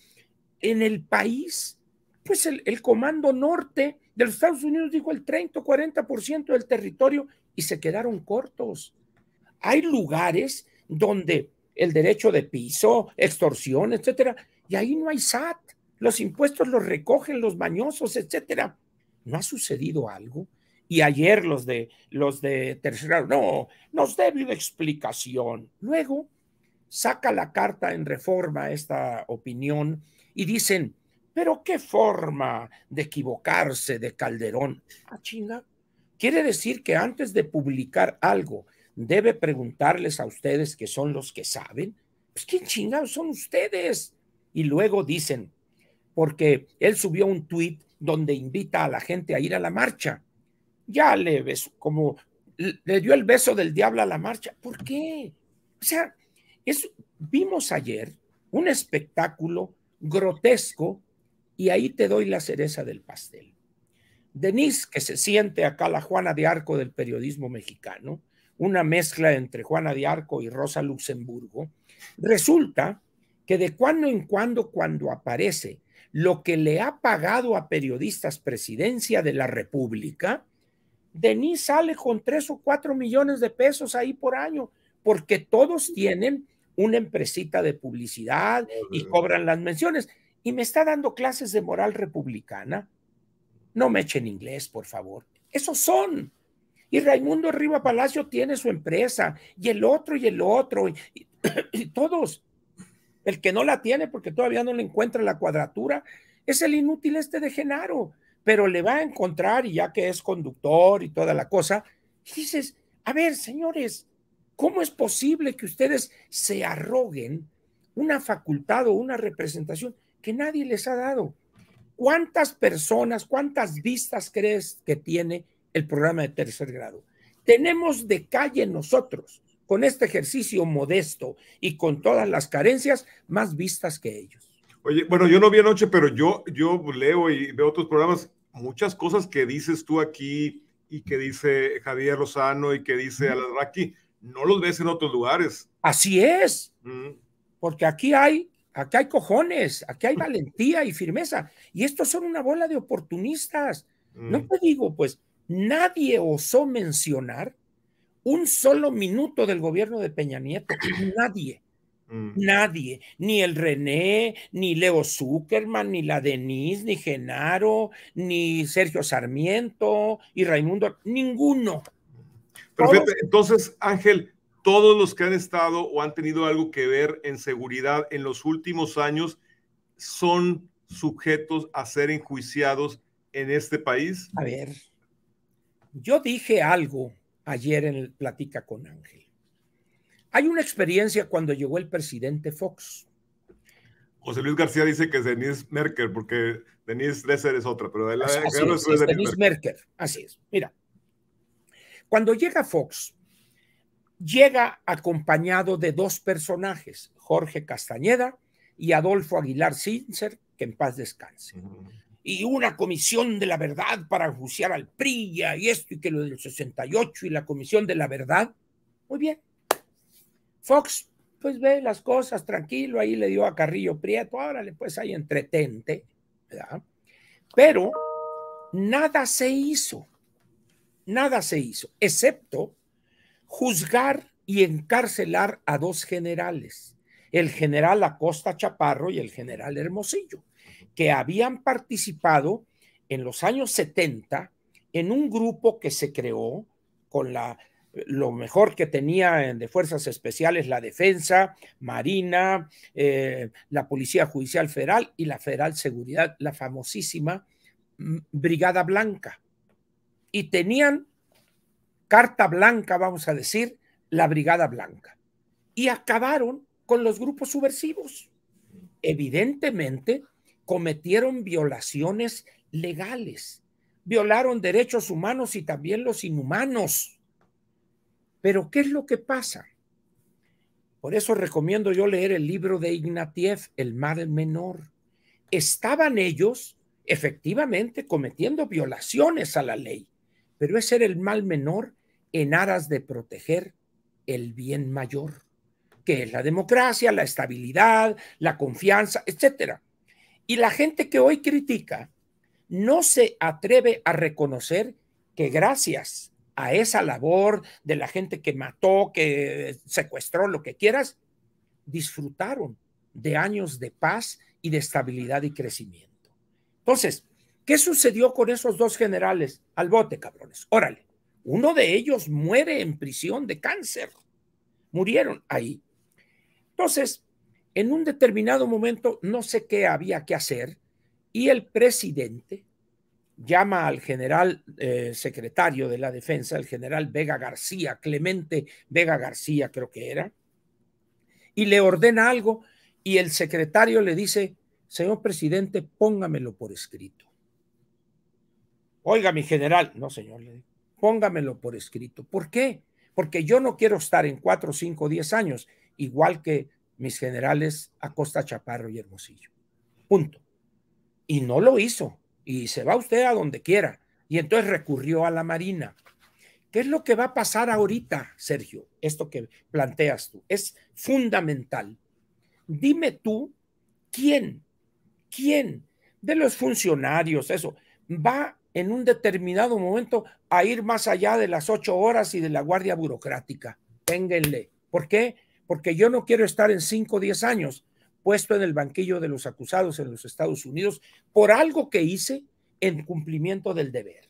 en el país, pues el, el Comando Norte de los Estados Unidos dijo el 30 o 40% del territorio y se quedaron cortos. Hay lugares donde el derecho de piso, extorsión, etcétera, y ahí no hay SAT, los impuestos los recogen los bañosos etcétera. ¿No ha sucedido algo? Y ayer los de los de tercera, no, nos debe una explicación. Luego saca la carta en reforma esta opinión y dicen, pero qué forma de equivocarse de Calderón. Ah, chinga. Quiere decir que antes de publicar algo, debe preguntarles a ustedes que son los que saben. Pues quién chingados son ustedes. Y luego dicen, porque él subió un tuit donde invita a la gente a ir a la marcha. Ya le ves, como le dio el beso del diablo a la marcha. ¿Por qué? O sea, vimos ayer un espectáculo grotesco, y ahí te doy la cereza del pastel. Denise, que se siente acá la Juana de Arco del periodismo mexicano, una mezcla entre Juana de Arco y Rosa Luxemburgo, resulta que de cuando en cuando, cuando aparece lo que le ha pagado a periodistas presidencia de la República, Denise sale con tres o cuatro millones de pesos ahí por año, porque todos tienen una empresita de publicidad y cobran las menciones. Y me está dando clases de moral republicana. No me echen inglés, por favor. Esos son. Y Raimundo Riva Palacio tiene su empresa, y el otro, y el otro, y, todos. El que no la tiene porque todavía no le encuentra la cuadratura es el inútil este de Genaro, pero le va a encontrar, y ya que es conductor y toda la cosa, dices, a ver, señores, ¿Cómo es posible que ustedes se arroguen una facultad o una representación que nadie les ha dado? ¿Cuántas personas, cuántas vistas crees que tiene el programa de tercer grado? Tenemos de calle nosotros, con este ejercicio modesto y con todas las carencias, más vistas que ellos. Oye, bueno, yo no vi anoche, pero yo, yo leo y veo otros programas, muchas cosas que dices tú aquí y que dice Javier Lozano y que dice Alarraqui no los ves en otros lugares. Así es, mm. porque aquí hay, aquí hay cojones, aquí hay valentía y firmeza, y estos son una bola de oportunistas. Mm. No te digo, pues, nadie osó mencionar un solo minuto del gobierno de Peña Nieto, (clears throat) nadie. Mm. Nadie, ni el René, ni Leo Zuckerman, ni la Denise, ni Genaro, ni Sergio Sarmiento y Raimundo, ninguno entonces, Ángel, todos los que han estado o han tenido algo que ver en seguridad en los últimos años son sujetos a ser enjuiciados en este país. A ver, yo dije algo ayer en Platica con Ángel. Hay una experiencia cuando llegó el presidente Fox. José Luis García dice que es Denise Merker, porque Denise Lesser es otra, pero es, Denise, Merker. Así es. Mira, cuando llega Fox, llega acompañado de dos personajes, Jorge Castañeda y Adolfo Aguilar Sincer, que en paz descanse. Y una comisión de la verdad para juiciar al PRI y esto y que lo del 68 y la comisión de la verdad. Muy bien. Fox, pues ve las cosas tranquilo, ahí le dio a Carrillo Prieto, le pues ahí entretente, ¿verdad? Pero nada se hizo nada se hizo, excepto juzgar y encarcelar a dos generales, el general Acosta Chaparro y el general Hermosillo, que habían participado en los años 70 en un grupo que se creó con la lo mejor que tenía de fuerzas especiales la defensa, Marina, eh, la Policía Judicial Federal y la Federal Seguridad, la famosísima mm, Brigada Blanca y tenían carta blanca, vamos a decir, la Brigada Blanca. Y acabaron con los grupos subversivos. Evidentemente, cometieron violaciones legales, violaron derechos humanos y también los inhumanos. Pero, ¿qué es lo que pasa? Por eso recomiendo yo leer el libro de Ignatiev, El Madre Menor. Estaban ellos efectivamente cometiendo violaciones a la ley, pero es ser el mal menor en aras de proteger el bien mayor, que es la democracia, la estabilidad, la confianza, etcétera. Y la gente que hoy critica no se atreve a reconocer que gracias a esa labor de la gente que mató, que secuestró, lo que quieras, disfrutaron de años de paz y de estabilidad y crecimiento. Entonces, ¿Qué sucedió con esos dos generales? Al bote, cabrones. Órale. Uno de ellos muere en prisión de cáncer. Murieron ahí. Entonces, en un determinado momento, no sé qué había que hacer, y el presidente llama al general eh, secretario de la defensa, el general Vega García, Clemente Vega García creo que era, y le ordena algo y el secretario le dice, señor presidente, póngamelo por escrito. Oiga, mi general, no, señor, póngamelo por escrito. ¿Por qué? Porque yo no quiero estar en cuatro, cinco, diez años, igual que mis generales Acosta Chaparro y Hermosillo. Punto. Y no lo hizo. Y se va usted a donde quiera. Y entonces recurrió a la Marina. ¿Qué es lo que va a pasar ahorita, Sergio? Esto que planteas tú es fundamental. Dime tú, ¿quién? ¿Quién de los funcionarios, eso, va en un determinado momento a ir más allá de las ocho horas y de la guardia burocrática. Ténganle. ¿Por qué? Porque yo no quiero estar en cinco o diez años puesto en el banquillo de los acusados en los Estados Unidos por algo que hice en cumplimiento del deber.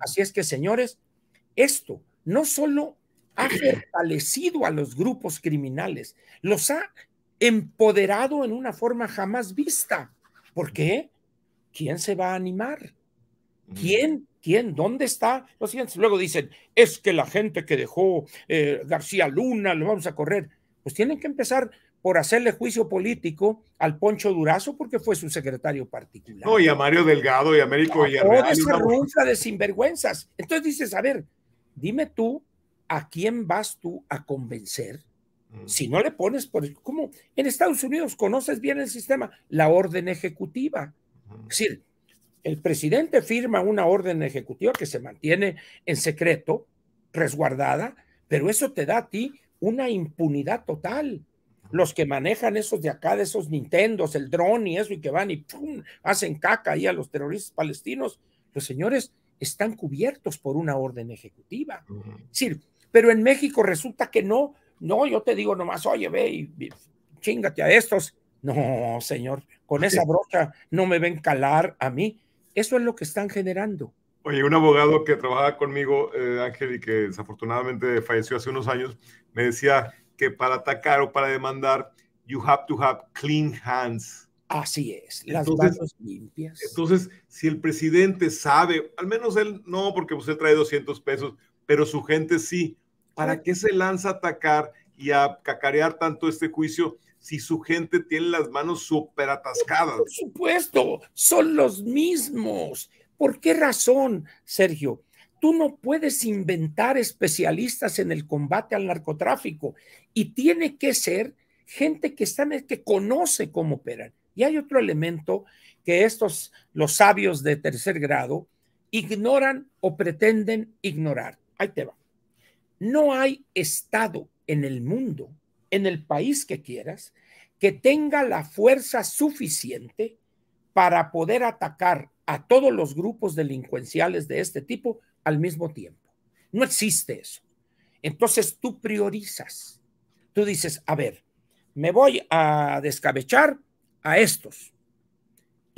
Así es que, señores, esto no solo ha fortalecido a los grupos criminales, los ha empoderado en una forma jamás vista. ¿Por qué? ¿Quién se va a animar? ¿Quién? ¿Quién? ¿Dónde está? Luego dicen, es que la gente que dejó eh, García Luna, lo vamos a correr. Pues tienen que empezar por hacerle juicio político al Poncho Durazo porque fue su secretario particular. No, y a Mario Delgado y a Américo y a esa de sinvergüenzas. Entonces dices, a ver, dime tú, ¿a quién vas tú a convencer? Mm. Si no le pones por... ¿Cómo? En Estados Unidos conoces bien el sistema, la orden ejecutiva. Es decir, el presidente firma una orden ejecutiva que se mantiene en secreto, resguardada, pero eso te da a ti una impunidad total. Los que manejan esos de acá, de esos Nintendos, el dron y eso, y que van y ¡pum! hacen caca ahí a los terroristas palestinos, los señores están cubiertos por una orden ejecutiva. pero en México resulta que no, no, yo te digo nomás, oye, ve chingate a estos. No, señor, con esa brocha no me ven calar a mí. Eso es lo que están generando. Oye, un abogado que trabajaba conmigo, eh, Ángel, y que desafortunadamente falleció hace unos años, me decía que para atacar o para demandar, you have to have clean hands. Así es, las manos limpias. Entonces, si el presidente sabe, al menos él no, porque usted pues, trae 200 pesos, pero su gente sí, ¿para qué se lanza a atacar y a cacarear tanto este juicio si su gente tiene las manos súper atascadas? Por supuesto, son los mismos. ¿Por qué razón, Sergio? Tú no puedes inventar especialistas en el combate al narcotráfico y tiene que ser gente que está que conoce cómo operan. Y hay otro elemento que estos, los sabios de tercer grado, ignoran o pretenden ignorar. Ahí te va. No hay Estado en el mundo en el país que quieras, que tenga la fuerza suficiente para poder atacar a todos los grupos delincuenciales de este tipo al mismo tiempo. No existe eso. Entonces tú priorizas. Tú dices, a ver, me voy a descabechar a estos.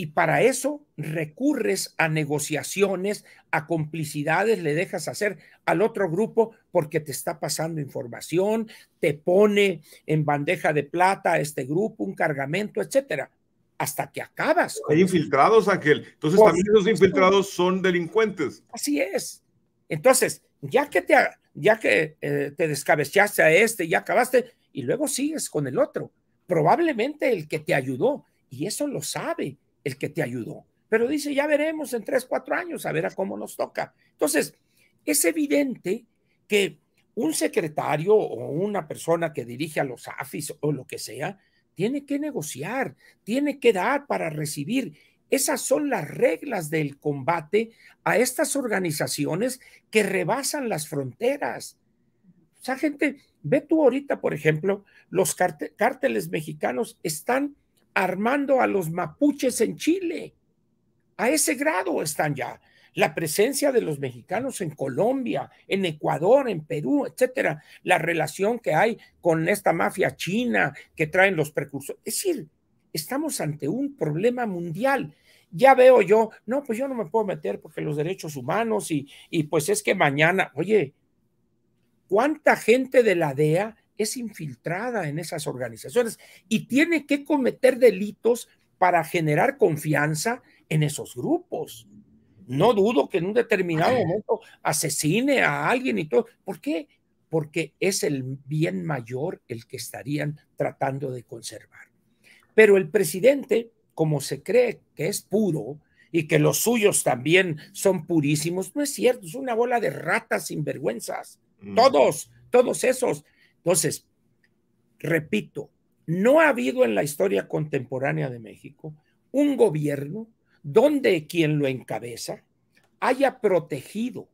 Y para eso recurres a negociaciones, a complicidades, le dejas hacer al otro grupo porque te está pasando información, te pone en bandeja de plata a este grupo, un cargamento, etcétera, hasta que acabas. Hay infiltrados, aquel. Entonces también esos infiltrados son delincuentes. Así es. Entonces, ya que te, ya que, eh, te descabechaste a este, ya acabaste, y luego sigues con el otro, probablemente el que te ayudó, y eso lo sabe el que te ayudó. Pero dice, ya veremos en tres, cuatro años, a ver a cómo nos toca. Entonces, es evidente que un secretario o una persona que dirige a los AFIS o lo que sea, tiene que negociar, tiene que dar para recibir. Esas son las reglas del combate a estas organizaciones que rebasan las fronteras. O sea, gente, ve tú ahorita, por ejemplo, los cárteles mexicanos están armando a los mapuches en Chile. A ese grado están ya. La presencia de los mexicanos en Colombia, en Ecuador, en Perú, etcétera. La relación que hay con esta mafia china que traen los precursores. Es decir, estamos ante un problema mundial. Ya veo yo, no, pues yo no me puedo meter porque los derechos humanos y, y pues es que mañana, oye, ¿cuánta gente de la DEA es infiltrada en esas organizaciones y tiene que cometer delitos para generar confianza en esos grupos. No dudo que en un determinado momento asesine a alguien y todo. ¿Por qué? Porque es el bien mayor el que estarían tratando de conservar. Pero el presidente, como se cree que es puro y que los suyos también son purísimos, no es cierto, es una bola de ratas sinvergüenzas. Mm. Todos, todos esos, entonces, repito, no ha habido en la historia contemporánea de México un gobierno donde quien lo encabeza haya protegido,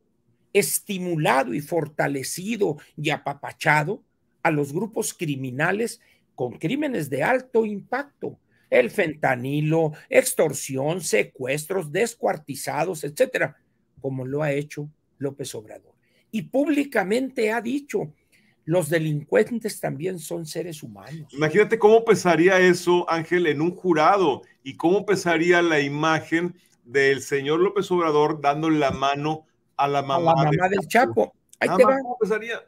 estimulado y fortalecido y apapachado a los grupos criminales con crímenes de alto impacto, el fentanilo, extorsión, secuestros, descuartizados, etcétera, como lo ha hecho López Obrador. Y públicamente ha dicho, los delincuentes también son seres humanos. Imagínate cómo pesaría eso, Ángel, en un jurado y cómo pesaría la imagen del señor López Obrador dando la mano a la mamá, del, Chapo. Ahí te va. Pesaría?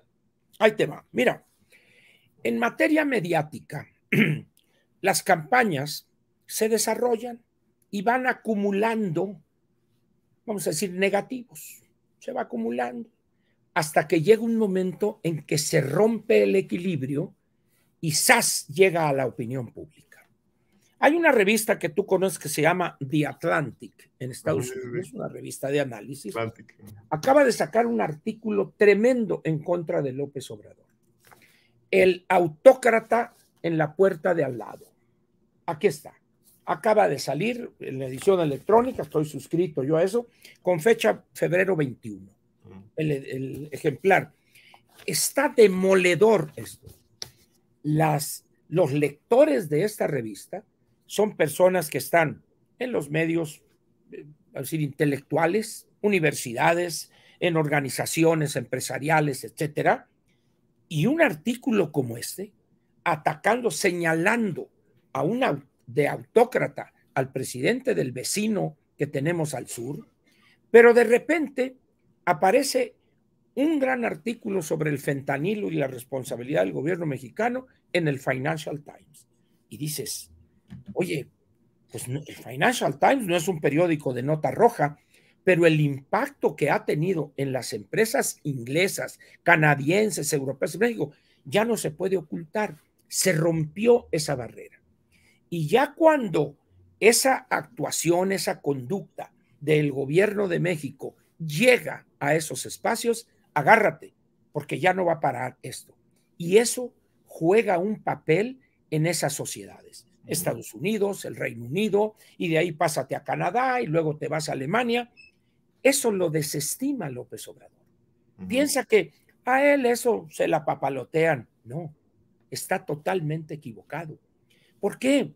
Ahí te va. Mira, en materia mediática, (clears throat) las campañas se desarrollan y van acumulando, vamos a decir, negativos. Se va acumulando hasta que llega un momento en que se rompe el equilibrio y SAS llega a la opinión pública. Hay una revista que tú conoces que se llama The Atlantic en Estados Unidos, una revista de análisis. Acaba de sacar un artículo tremendo en contra de López Obrador. El autócrata en la puerta de al lado. Aquí está. Acaba de salir en la edición electrónica, estoy suscrito yo a eso, con fecha febrero 21 el, ejemplar. Está demoledor esto. Las, los lectores de esta revista son personas que están en los medios, es eh, decir, intelectuales, universidades, en organizaciones empresariales, etcétera. Y un artículo como este, atacando, señalando a una de autócrata al presidente del vecino que tenemos al sur, pero de repente aparece un gran artículo sobre el fentanilo y la responsabilidad del gobierno mexicano en el Financial Times. Y dices, oye, pues el Financial Times no es un periódico de nota roja, pero el impacto que ha tenido en las empresas inglesas, canadienses, europeas, México, ya no se puede ocultar. Se rompió esa barrera. Y ya cuando esa actuación, esa conducta del gobierno de México llega a esos espacios, agárrate, porque ya no va a parar esto. Y eso juega un papel en esas sociedades. Estados Unidos, el Reino Unido, y de ahí pásate a Canadá y luego te vas a Alemania. Eso lo desestima López Obrador. Piensa que a él eso se la papalotean. No, está totalmente equivocado. ¿Por qué?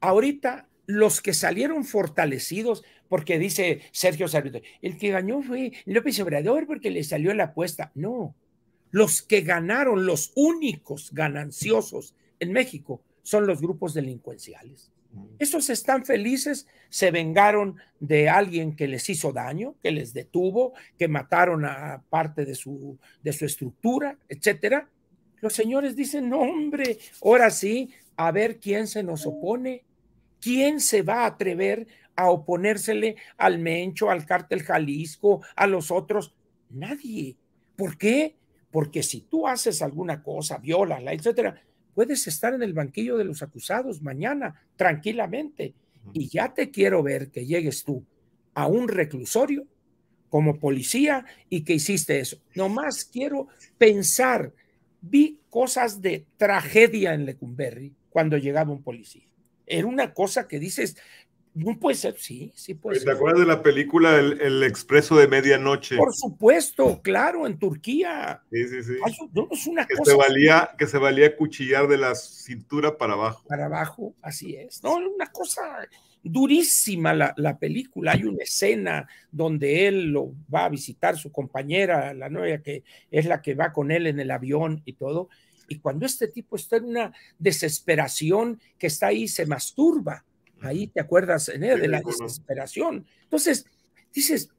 Ahorita los que salieron fortalecidos, porque dice Sergio Sarmiento, el que ganó fue López Obrador porque le salió la apuesta. No, los que ganaron, los únicos gananciosos en México son los grupos delincuenciales. Mm. Esos están felices, se vengaron de alguien que les hizo daño, que les detuvo, que mataron a parte de su, de su estructura, etc. Los señores dicen, no, hombre, ahora sí, a ver quién se nos opone, quién se va a atrever a oponérsele al Mencho, al Cártel Jalisco, a los otros? Nadie. ¿Por qué? Porque si tú haces alguna cosa, violas, etcétera, puedes estar en el banquillo de los acusados mañana tranquilamente. Y ya te quiero ver que llegues tú a un reclusorio como policía y que hiciste eso. Nomás quiero pensar, vi cosas de tragedia en Lecumberri cuando llegaba un policía. Era una cosa que dices, no puede ser, sí, sí puede pues, ¿Te ser. ¿Te acuerdas de la película el, Expreso de Medianoche? Por supuesto, claro, en Turquía. Sí, sí, sí. que, se valía, que se valía cuchillar de la cintura para abajo. Para abajo, así es. No, es una cosa durísima la, la película. Hay una escena donde él lo va a visitar, su compañera, la novia que es la que va con él en el avión y todo. Y cuando este tipo está en una desesperación que está ahí, se masturba Ahí te acuerdas ¿eh? de la desesperación. Entonces, dices,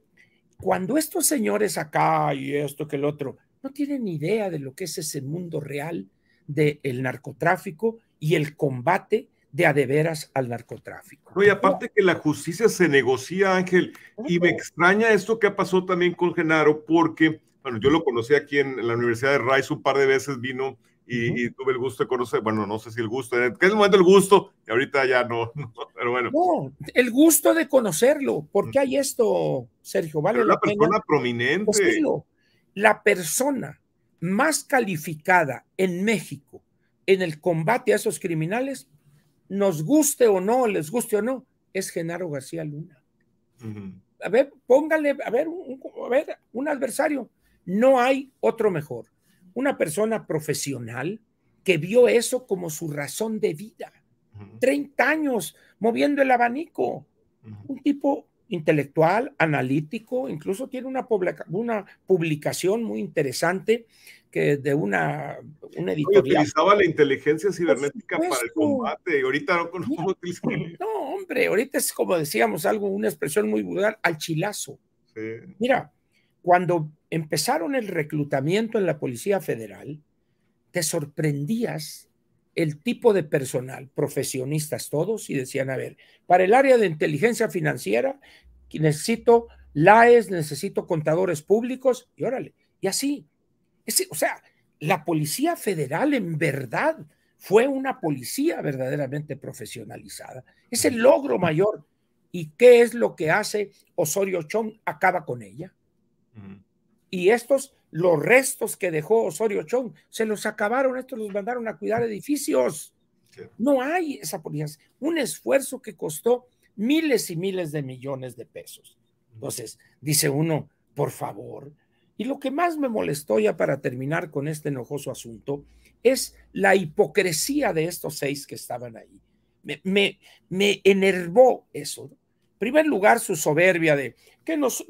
cuando estos señores acá y esto que el otro no tienen idea de lo que es ese mundo real del el narcotráfico y el combate de adeveras al narcotráfico. y aparte que la justicia se negocia, Ángel, y me extraña esto que ha pasado también con Genaro, porque, bueno, yo lo conocí aquí en la Universidad de Rice un par de veces, vino y, tuve el gusto de conocer, bueno, no sé si el gusto, que es el momento el gusto, y ahorita ya no, (laughs) pero bueno. el gusto de conocerlo, porque hay esto, Sergio, vale la persona prominente. la persona más calificada en México en el combate a esos criminales, nos guste o no, les guste o no, es Genaro García Luna. A ver, póngale, a ver, un adversario. No hay otro mejor una persona profesional que vio eso como su razón de vida. 30 años moviendo el abanico. Un tipo intelectual, analítico, incluso tiene una, una publicación muy interesante que de una, una editorial. utilizaba la inteligencia cibernética para el combate y ahorita no conozco No, hombre, ahorita es como decíamos algo, una expresión muy vulgar, al chilazo. Mira, cuando empezaron el reclutamiento en la Policía Federal, te sorprendías el tipo de personal, profesionistas todos, y decían, a ver, para el área de inteligencia financiera necesito LAES, necesito contadores públicos, y órale, y así. o sea, la Policía Federal en verdad fue una policía verdaderamente profesionalizada. Es el logro mayor. ¿Y qué es lo que hace Osorio Chong? Acaba con ella. Y estos, los restos que dejó Osorio Chong, se los acabaron, estos los mandaron a cuidar edificios. No hay esa política. Un esfuerzo que costó miles y miles de millones de pesos. Entonces, dice uno, por favor. Y lo que más me molestó ya para terminar con este enojoso asunto es la hipocresía de estos seis que estaban ahí. Me, me, me enervó eso. ¿no? primer lugar, su soberbia de que nos,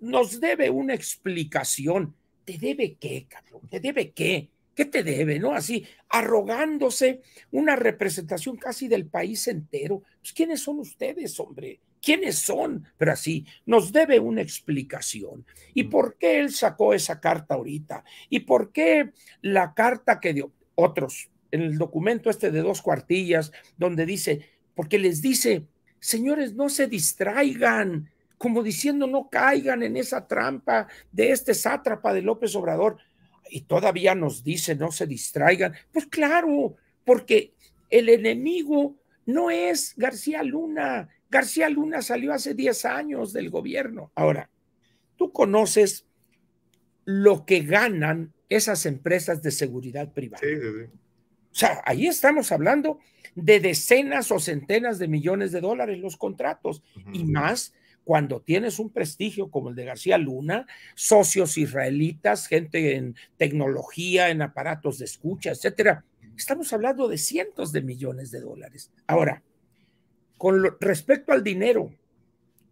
nos debe una explicación. ¿Te debe qué, cabrón? ¿Te debe qué? ¿Qué te debe? ¿No? Así, arrogándose una representación casi del país entero. Pues, ¿Quiénes son ustedes, hombre? ¿Quiénes son? Pero así, nos debe una explicación. ¿Y mm. por qué él sacó esa carta ahorita? ¿Y por qué la carta que dio otros en el documento este de dos cuartillas, donde dice, porque les dice Señores, no se distraigan, como diciendo, no caigan en esa trampa de este sátrapa de López Obrador. Y todavía nos dice, no se distraigan. Pues claro, porque el enemigo no es García Luna. García Luna salió hace 10 años del gobierno. Ahora, tú conoces lo que ganan esas empresas de seguridad privada. Sí, sí, o sea, ahí estamos hablando de decenas o centenas de millones de dólares los contratos y más cuando tienes un prestigio como el de García Luna, socios israelitas, gente en tecnología, en aparatos de escucha, etcétera. Estamos hablando de cientos de millones de dólares. Ahora, con respecto al dinero,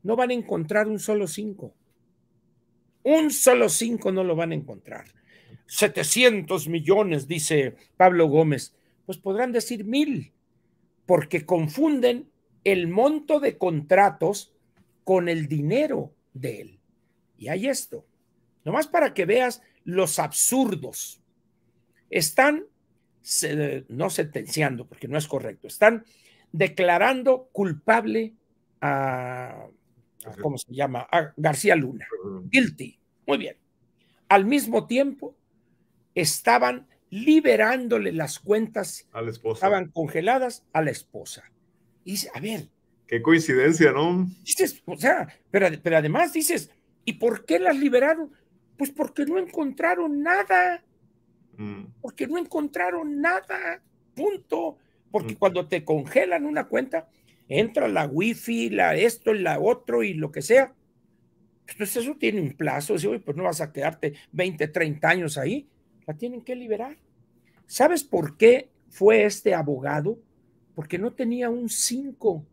no van a encontrar un solo cinco. Un solo cinco no lo van a encontrar. 700 millones, dice Pablo Gómez, pues podrán decir mil, porque confunden el monto de contratos con el dinero de él. Y hay esto, nomás para que veas los absurdos. Están, no sentenciando, porque no es correcto, están declarando culpable a, ¿cómo se llama? A García Luna. Guilty. Muy bien. Al mismo tiempo, estaban liberándole las cuentas a la esposa. estaban congeladas a la esposa. Y dice, a ver. Qué coincidencia, ¿no? o sea, pero, además dices, ¿y por qué las liberaron? Pues porque no encontraron nada. Mm. Porque no encontraron nada. Punto. Porque mm. cuando te congelan una cuenta, entra la wifi, la esto, la otro y lo que sea. Entonces pues eso tiene un plazo, oye, pues no vas a quedarte 20, 30 años ahí la tienen que liberar. ¿Sabes por qué fue este abogado? Porque no tenía un 5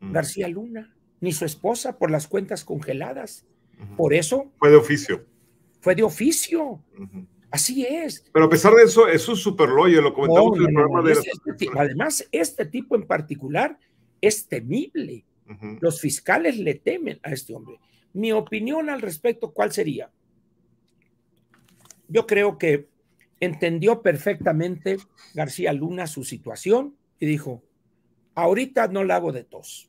mm. García Luna, ni su esposa por las cuentas congeladas. Por eso. Fue de oficio. Fue de oficio. Así es. Pero a pesar de eso, es un super lo comentamos en el de este Además, este tipo en particular es temible. Los fiscales le temen a este hombre. Mi opinión al respecto, ¿cuál sería? yo creo que entendió perfectamente García Luna su situación y dijo, ahorita no la hago de tos.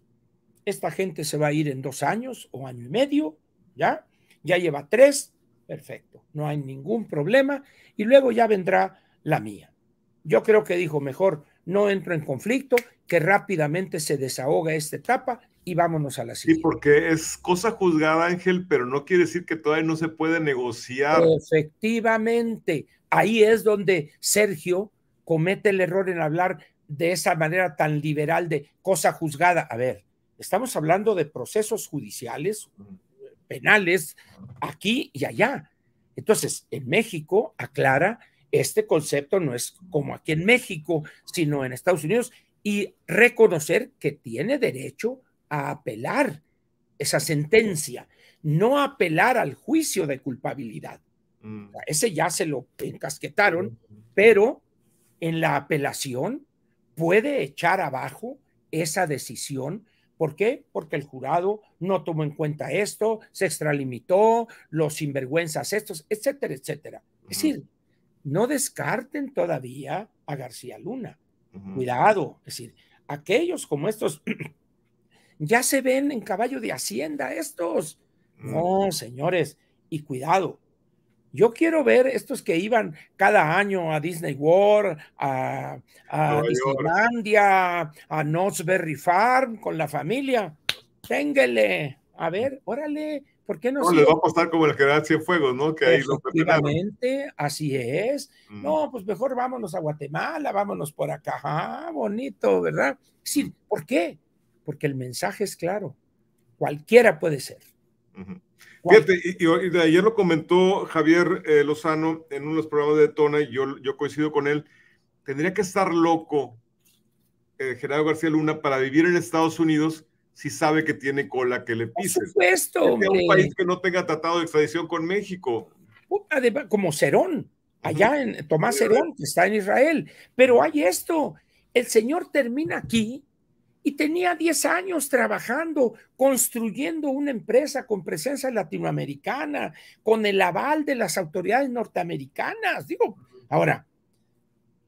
Esta gente se va a ir en dos años o año y medio, ¿ya? Ya lleva tres, perfecto, no hay ningún problema y luego ya vendrá la mía. Yo creo que dijo, mejor no entro en conflicto, que rápidamente se desahoga esta etapa y vámonos a la siguiente. Sí, porque es cosa juzgada, Ángel, pero no quiere decir que todavía no se puede negociar. Efectivamente, ahí es donde Sergio comete el error en hablar de esa manera tan liberal de cosa juzgada. A ver, estamos hablando de procesos judiciales, penales, aquí y allá. Entonces, en México, aclara, este concepto no es como aquí en México, sino en Estados Unidos, y reconocer que tiene derecho a apelar esa sentencia, no apelar al juicio de culpabilidad. Mm. ese ya se lo encasquetaron, pero en la apelación puede echar abajo esa decisión. ¿Por qué? Porque el jurado no tomó en cuenta esto, se extralimitó, los sinvergüenzas estos, etcétera, etcétera. Es decir, no descarten todavía a García Luna. Cuidado, es decir, aquellos como estos (clears throat) ya se ven en caballo de hacienda estos. Mm. No, señores, y cuidado. Yo quiero ver estos que iban cada año a Disney World, a, a Disneylandia, a Knott's Farm con la familia. Téngele, a ver, órale, ¿por qué no? No, le va a costar como el general Cienfuegos, ¿no? Que ahí lo así es. Mm. No, pues mejor vámonos a Guatemala, vámonos por acá, ah, bonito, ¿verdad? Sí, ¿por qué? porque el mensaje es claro. Cualquiera puede ser. Fíjate, y, ayer lo comentó Javier eh, Lozano en uno de los programas de Tona, y yo, coincido con él. Tendría que estar loco eh, Gerardo García Luna para vivir en Estados Unidos si sabe que tiene cola que le pisa. Por supuesto. un país que no tenga tratado de extradición con México. Uh, como Cerón, allá en Tomás Cerón, que está en Israel. Pero hay esto: el señor termina aquí y tenía 10 años trabajando, construyendo una empresa con presencia latinoamericana, con el aval de las autoridades norteamericanas. Digo, ahora,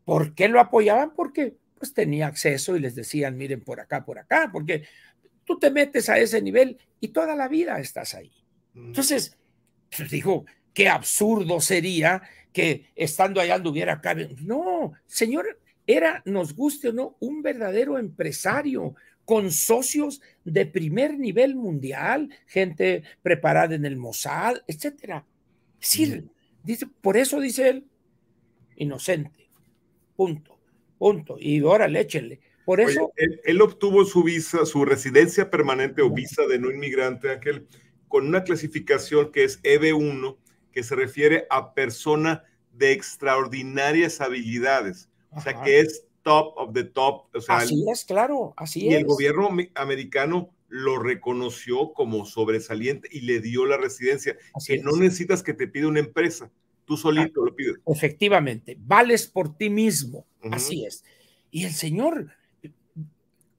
¿por qué lo apoyaban? Porque pues tenía acceso y les decían, miren por acá, por acá, porque tú te metes a ese nivel y toda la vida estás ahí. Mm. Entonces, les pues, digo, qué absurdo sería que estando allá anduviera acá. No, señor, era, nos guste o no, un verdadero empresario con socios de primer nivel mundial, gente preparada en el Mossad, etcétera. Sí, dice, por eso dice él, inocente. Punto. Punto. Y ahora échenle. Por eso. él, obtuvo su visa, su residencia permanente o visa de no inmigrante, aquel, con una clasificación que es EB1, que se refiere a persona de extraordinarias habilidades. O sea, que es top of the top. O así es, claro, así es. Y el gobierno americano lo reconoció como sobresaliente y le dio la residencia, que no necesitas que te pida una empresa, tú solito ah, lo pides. Efectivamente, vales por ti mismo, así es. Y el señor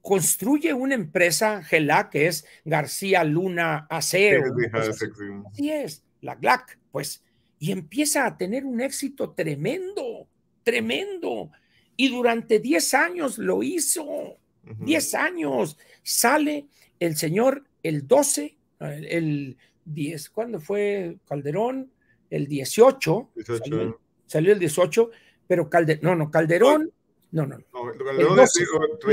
construye una empresa, GELAC, que es García Luna Acero. Sí, así es, la GLAC, pues, y empieza a tener un éxito tremendo, tremendo y durante 10 años lo hizo. 10 años. Sale el señor el 12, el, el 10, ¿cuándo fue Calderón? El 18. Salió, el 18, eh. pero Calderón, no, no, Calderón. No, no, no. el 12,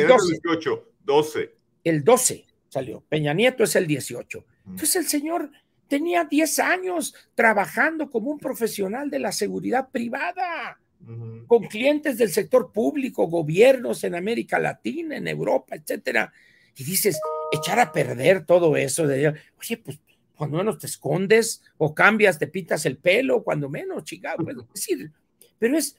el 12, 18, 12. El 12 salió. Peña Nieto es el 18. Entonces el señor tenía 10 años trabajando como un profesional de la seguridad privada con clientes del sector público, gobiernos en América Latina, en Europa, etcétera. Y dices, echar a perder todo eso, oye, pues cuando menos te escondes o cambias, te pitas el pelo, cuando menos, chica, (laughs) decir, pero es,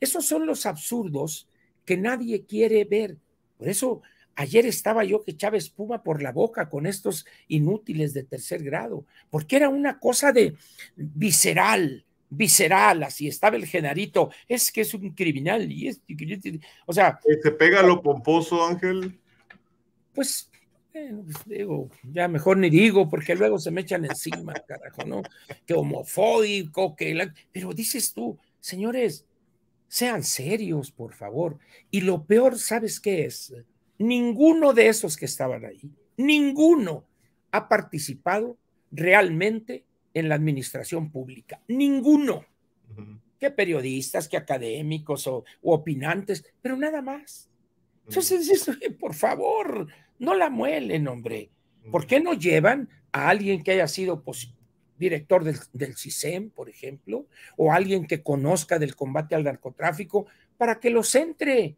esos son los absurdos que nadie quiere ver. Por eso ayer estaba yo que echaba espuma por la boca con estos inútiles de tercer grado, porque era una cosa de visceral, visceral, así estaba el Genarito, es que es un criminal y es... O sea... Eh, ¿Se pega lo pomposo, Ángel? Pues, pues, digo, ya mejor ni digo, porque luego se me echan encima, (laughs) carajo, ¿no? Que homofóbico, que... Pero dices tú, señores, sean serios, por favor. Y lo peor, ¿sabes qué es? Ninguno de esos que estaban ahí, ninguno ha participado realmente en la administración pública. Ninguno. qué Que periodistas, que académicos o, opinantes, pero nada más. Entonces, (laughs) por favor, no la muelen, hombre. ¿Por qué no llevan a alguien que haya sido pues, director del, del CISEM, por ejemplo, o alguien que conozca del combate al narcotráfico, para que los entre,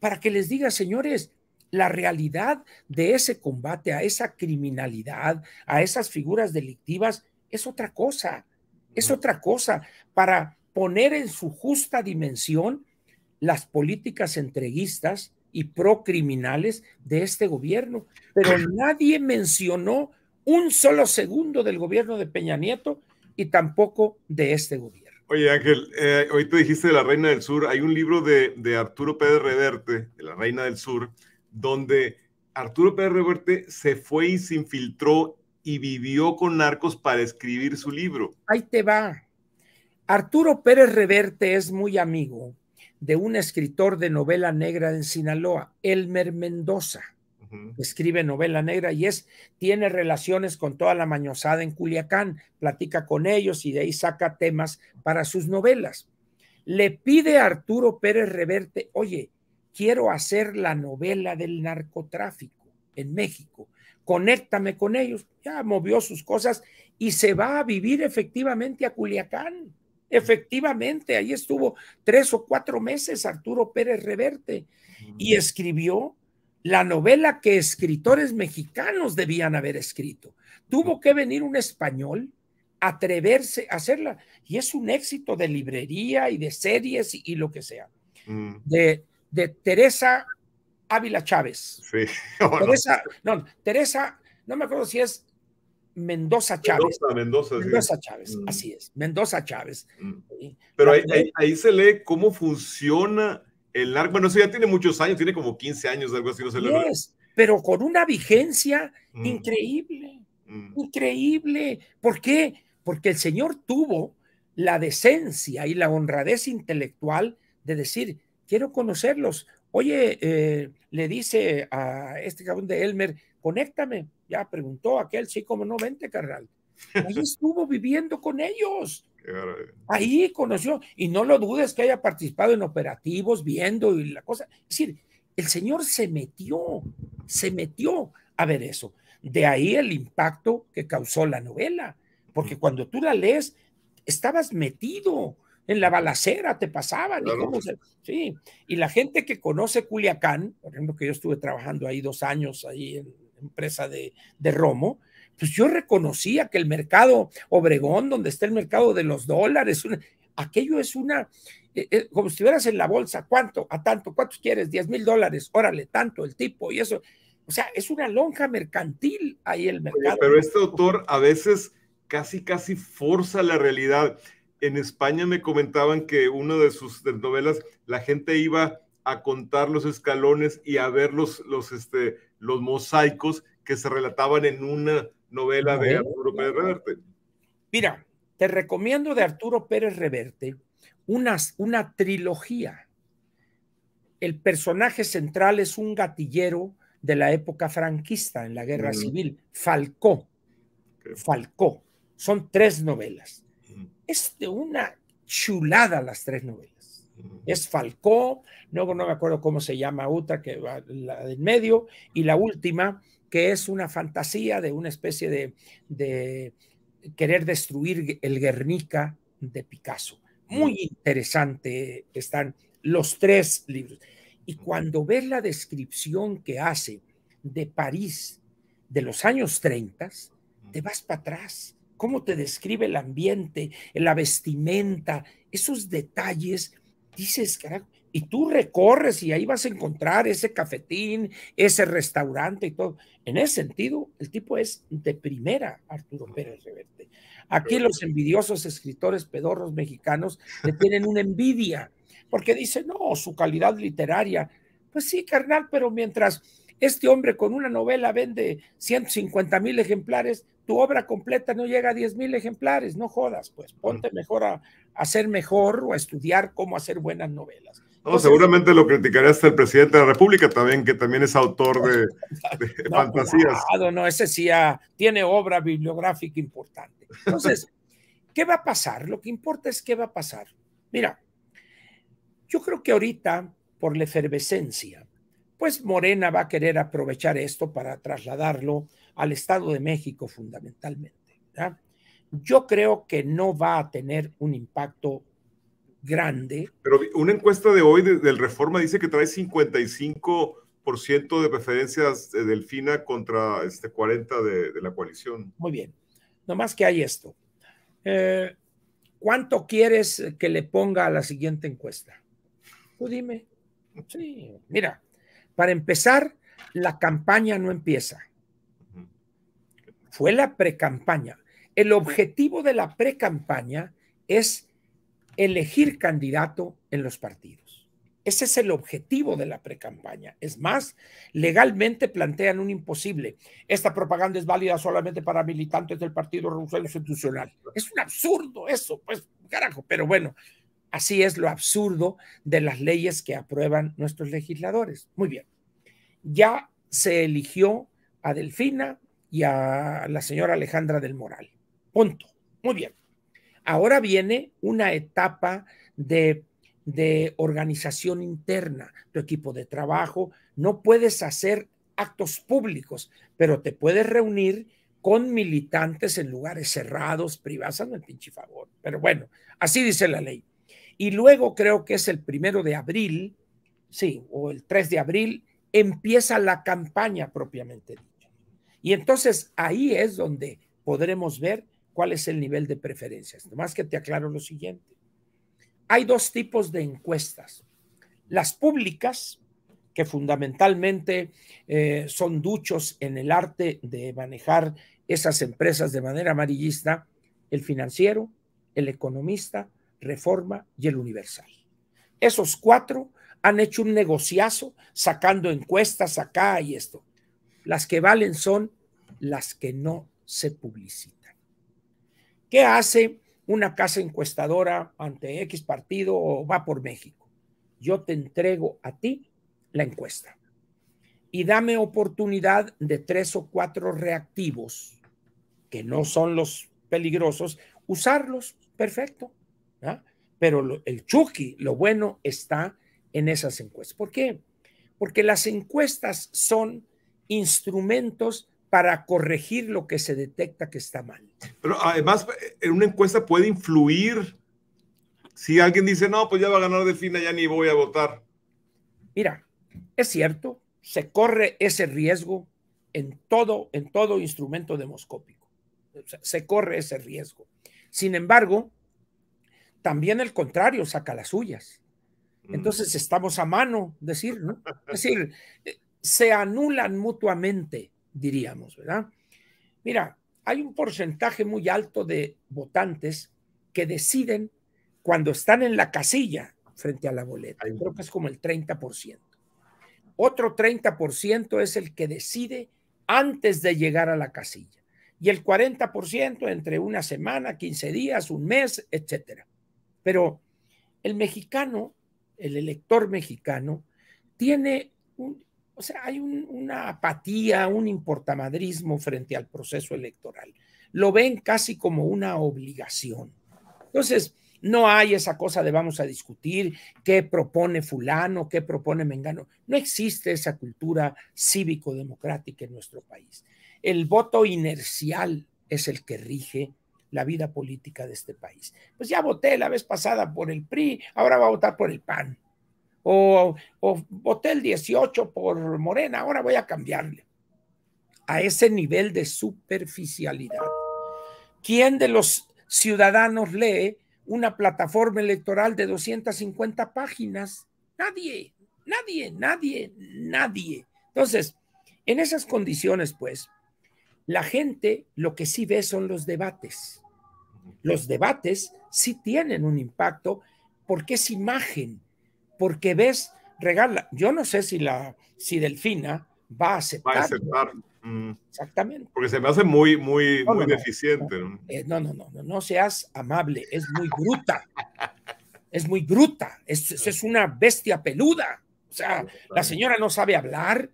para que les diga, señores, la realidad de ese combate a esa criminalidad, a esas figuras delictivas, es otra cosa, es otra cosa para poner en su justa dimensión las políticas entreguistas y procriminales de este gobierno. Pero (clears throat) nadie mencionó un solo segundo del gobierno de Peña Nieto y tampoco de este gobierno. Oye Ángel, eh, hoy te dijiste de la Reina del Sur, hay un libro de, de Arturo Pérez Reverte, de la Reina del Sur, donde Arturo Pérez Reverte se fue y se infiltró y vivió con narcos para escribir su libro. Ahí te va. Arturo Pérez Reverte es muy amigo de un escritor de novela negra en Sinaloa, Elmer Mendoza. Escribe novela negra y es, tiene relaciones con toda la mañosada en Culiacán, platica con ellos y de ahí saca temas para sus novelas. Le pide a Arturo Pérez Reverte, oye, quiero hacer la novela del narcotráfico en México conéctame con ellos. Ya movió sus cosas y se va a vivir efectivamente a Culiacán. Efectivamente, ahí estuvo tres o cuatro meses Arturo Pérez Reverte y escribió la novela que escritores mexicanos debían haber escrito. Tuvo que venir un español atreverse a hacerla y es un éxito de librería y de series y, lo que sea. Mm. De, de Teresa Ávila Chávez. Sí. (laughs) Teresa, no. me acuerdo si es Mendoza Chávez. Mendoza, Chávez, mm. así es, Mendoza Chávez. Mm. Pero ahí, se lee cómo funciona el narco, Bueno, eso ya tiene muchos años, tiene como 15 años, algo así, no se le es, Pero con una vigencia mm. increíble, increíble. ¿Por qué? Porque el señor tuvo la decencia y la honradez intelectual de decir, quiero conocerlos, Oye, eh, le dice a este cabrón de Elmer, conéctame. Ya preguntó aquel, sí, como no, vente, carnal. Ahí (laughs) estuvo viviendo con ellos. Ahí conoció, y no lo dudes que haya participado en operativos, viendo y la cosa. Es decir, el señor se metió, se metió a ver eso. De ahí el impacto que causó la novela, porque cuando tú la lees, estabas metido en la balacera te pasaban. sí, y la gente que conoce Culiacán, por ejemplo, que yo estuve trabajando ahí dos años, ahí en empresa de, de Romo, pues yo reconocía que el mercado Obregón, donde está el mercado de los dólares, aquello es una, eh, eh, como si estuvieras en la bolsa, ¿cuánto? ¿A tanto? ¿Cuánto quieres? 10 mil dólares, órale, tanto el tipo y eso. O sea, es una lonja mercantil ahí el mercado. pero este autor a veces casi, casi forza la realidad en España me comentaban que una de sus novelas, la gente iba a contar los escalones y a ver los, este, los mosaicos que se relataban en una novela de Arturo Pérez Reverte. Mira, te recomiendo de Arturo Pérez Reverte unas, una trilogía. El personaje central es un gatillero de la época franquista en la guerra civil, Falcó. Falcó. Son tres novelas es de una chulada las tres novelas. Es Falcó, luego no me acuerdo cómo se llama otra, que va la del medio, y la última, que es una fantasía de una especie de, de querer destruir el Guernica de Picasso. Muy interesante están los tres libros. Y cuando ves la descripción que hace de París de los años 30, te vas para atrás cómo te describe el ambiente, la vestimenta, esos detalles, dices, carajo, y tú recorres y ahí vas a encontrar ese cafetín, ese restaurante y todo. En ese sentido, el tipo es de primera, Arturo Pérez Reverte. Aquí los envidiosos escritores pedorros mexicanos le tienen una envidia, porque dicen, no, su calidad literaria. Pues sí, carnal, pero mientras este hombre con una novela vende 150 mil ejemplares, tu obra completa no llega a 10 mil ejemplares, no jodas, pues ponte mejor a, hacer mejor o a estudiar cómo hacer buenas novelas. No, seguramente lo criticará hasta el presidente de la República también, que también es autor de, (laughs) fantasías. no, ese sí tiene obra bibliográfica importante. Entonces, (laughs) ¿qué va a pasar? Lo que importa es qué va a pasar. Mira, yo creo que ahorita, por la efervescencia, pues Morena va a querer aprovechar esto para trasladarlo al Estado de México fundamentalmente. Yo creo que no va a tener un impacto grande. Pero una encuesta de hoy del Reforma dice que trae 55% de preferencias Delfina contra este 40% de, la coalición. Muy bien. Nomás que hay esto. Eh, ¿Cuánto quieres que le ponga a la siguiente encuesta? Tú dime. Sí, mira, para empezar, la campaña no empieza. Fue la precampaña. El objetivo de la precampaña es elegir candidato en los partidos. Ese es el objetivo de la precampaña. Es más, legalmente plantean un imposible. Esta propaganda es válida solamente para militantes del Partido Revolucionario Institucional. Es un absurdo eso, pues, carajo, pero bueno, Así es lo absurdo de las leyes que aprueban nuestros legisladores. Muy bien. Ya se eligió a Delfina y a la señora Alejandra del Moral. Punto. Muy bien. Ahora viene una etapa de, organización interna, tu equipo de trabajo. No puedes hacer actos públicos, pero te puedes reunir con militantes en lugares cerrados, privados, no el pinche favor. Pero bueno, así dice la ley. Y luego creo que es el primero de abril, sí, o el 3 de abril, empieza la campaña propiamente dicha. Y entonces ahí es donde podremos ver cuál es el nivel de preferencias. Nomás que te aclaro lo siguiente. Hay dos tipos de encuestas. Las públicas, que fundamentalmente eh, son duchos en el arte de manejar esas empresas de manera amarillista, el financiero, el economista, Reforma y el Universal. Esos cuatro han hecho un negociazo sacando encuestas acá y esto. Las que valen son las que no se publicitan. ¿Qué hace una casa encuestadora ante X partido o va por México? Yo te entrego a ti la encuesta y dame oportunidad de tres o cuatro reactivos que no son los peligrosos, usarlos, perfecto. Pero el chuki, lo bueno está en esas encuestas. ¿Por qué? Porque las encuestas son instrumentos para corregir lo que se detecta que está mal. Pero además, en una encuesta puede influir si alguien dice, no, pues ya va a ganar de fina, ya ni voy a votar. Mira, es cierto, se corre ese riesgo en todo, en todo instrumento demoscópico. se corre ese riesgo. Sin embargo, también el contrario saca las suyas. Entonces estamos a mano, decir, ¿no? Es decir, eh, se anulan mutuamente, diríamos, ¿verdad? Mira, hay un porcentaje muy alto de votantes que deciden cuando están en la casilla frente a la boleta. Creo que es como el 30%. Otro 30% es el que decide antes de llegar a la casilla. Y el 40% entre una semana, 15 días, un mes, etcétera. Pero el mexicano, el elector mexicano, tiene o sea, hay una apatía, un importamadrismo frente al proceso electoral. Lo ven casi como una obligación. Entonces, no hay esa cosa de vamos a discutir qué propone fulano, qué propone Mengano. No existe esa cultura cívico-democrática en nuestro país. El voto inercial es el que rige la vida política de este país. Pues ya voté la vez pasada por el PRI, ahora va a votar por el PAN. O, o voté el 18 por Morena, ahora voy a cambiarle. A ese nivel de superficialidad. ¿Quién de los ciudadanos lee una plataforma electoral de 250 páginas? Nadie, nadie, nadie, nadie. Entonces, en esas condiciones, pues, la gente lo que sí ve son los debates. Los debates sí tienen un impacto porque es imagen, porque ves, regala. Yo no sé si la, si Delfina va a aceptar. Va a aceptar. Mm. Exactamente. Porque se me hace muy, muy, muy deficiente. Eh, no. no, no, no, no, seas amable, es muy bruta. es muy bruta, es, es, una bestia peluda. O sea, la señora no sabe hablar,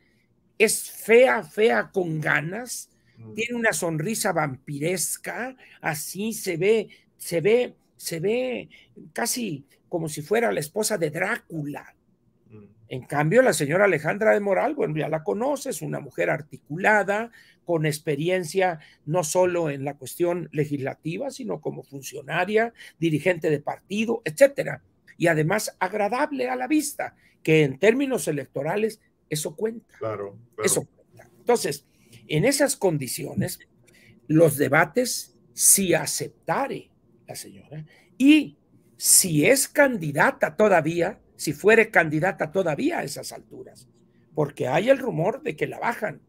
es fea, fea con ganas, tiene una sonrisa vampiresca, así se ve, se ve, se ve casi como si fuera la esposa de Drácula. Mm. En cambio, la señora Alejandra de Moral, bueno, ya la conoces, una mujer articulada, con experiencia no solo en la cuestión legislativa, sino como funcionaria, dirigente de partido, etcétera. Y además agradable a la vista, que en términos electorales eso cuenta. Claro, Eso cuenta. Entonces, en esas condiciones, los debates, si aceptare la señora y si es candidata todavía, si fuere candidata todavía a esas alturas, porque hay el rumor de que la bajan,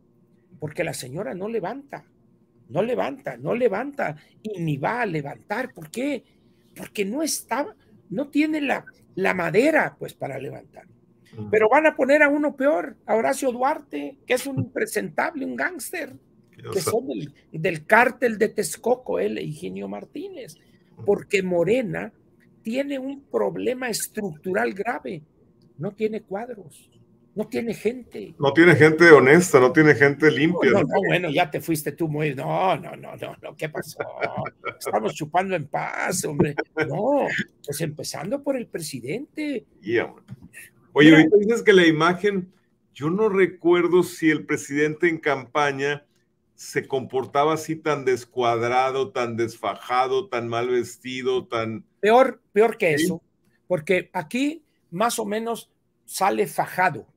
porque la señora no levanta, no levanta, no levanta y ni va a levantar. ¿Por qué? Porque no está, no tiene la, la madera pues para levantar. Pero van a poner a uno peor, a Horacio Duarte, que es un impresentable, un gángster, que son del, del cártel de Texcoco, él e Higinio Martínez, porque Morena tiene un problema estructural grave, no tiene cuadros no tiene gente. No tiene gente honesta, no tiene gente limpia. bueno, ya te fuiste tú muy. No, no, no, no, no, ¿qué pasó? Estamos chupando en paz, hombre. No, pues empezando por el presidente. Oye, ahorita dices que la imagen, yo no recuerdo si el presidente en campaña se comportaba así tan descuadrado, tan desfajado, tan mal vestido, tan... Peor, peor que eso, porque aquí más o menos sale fajado,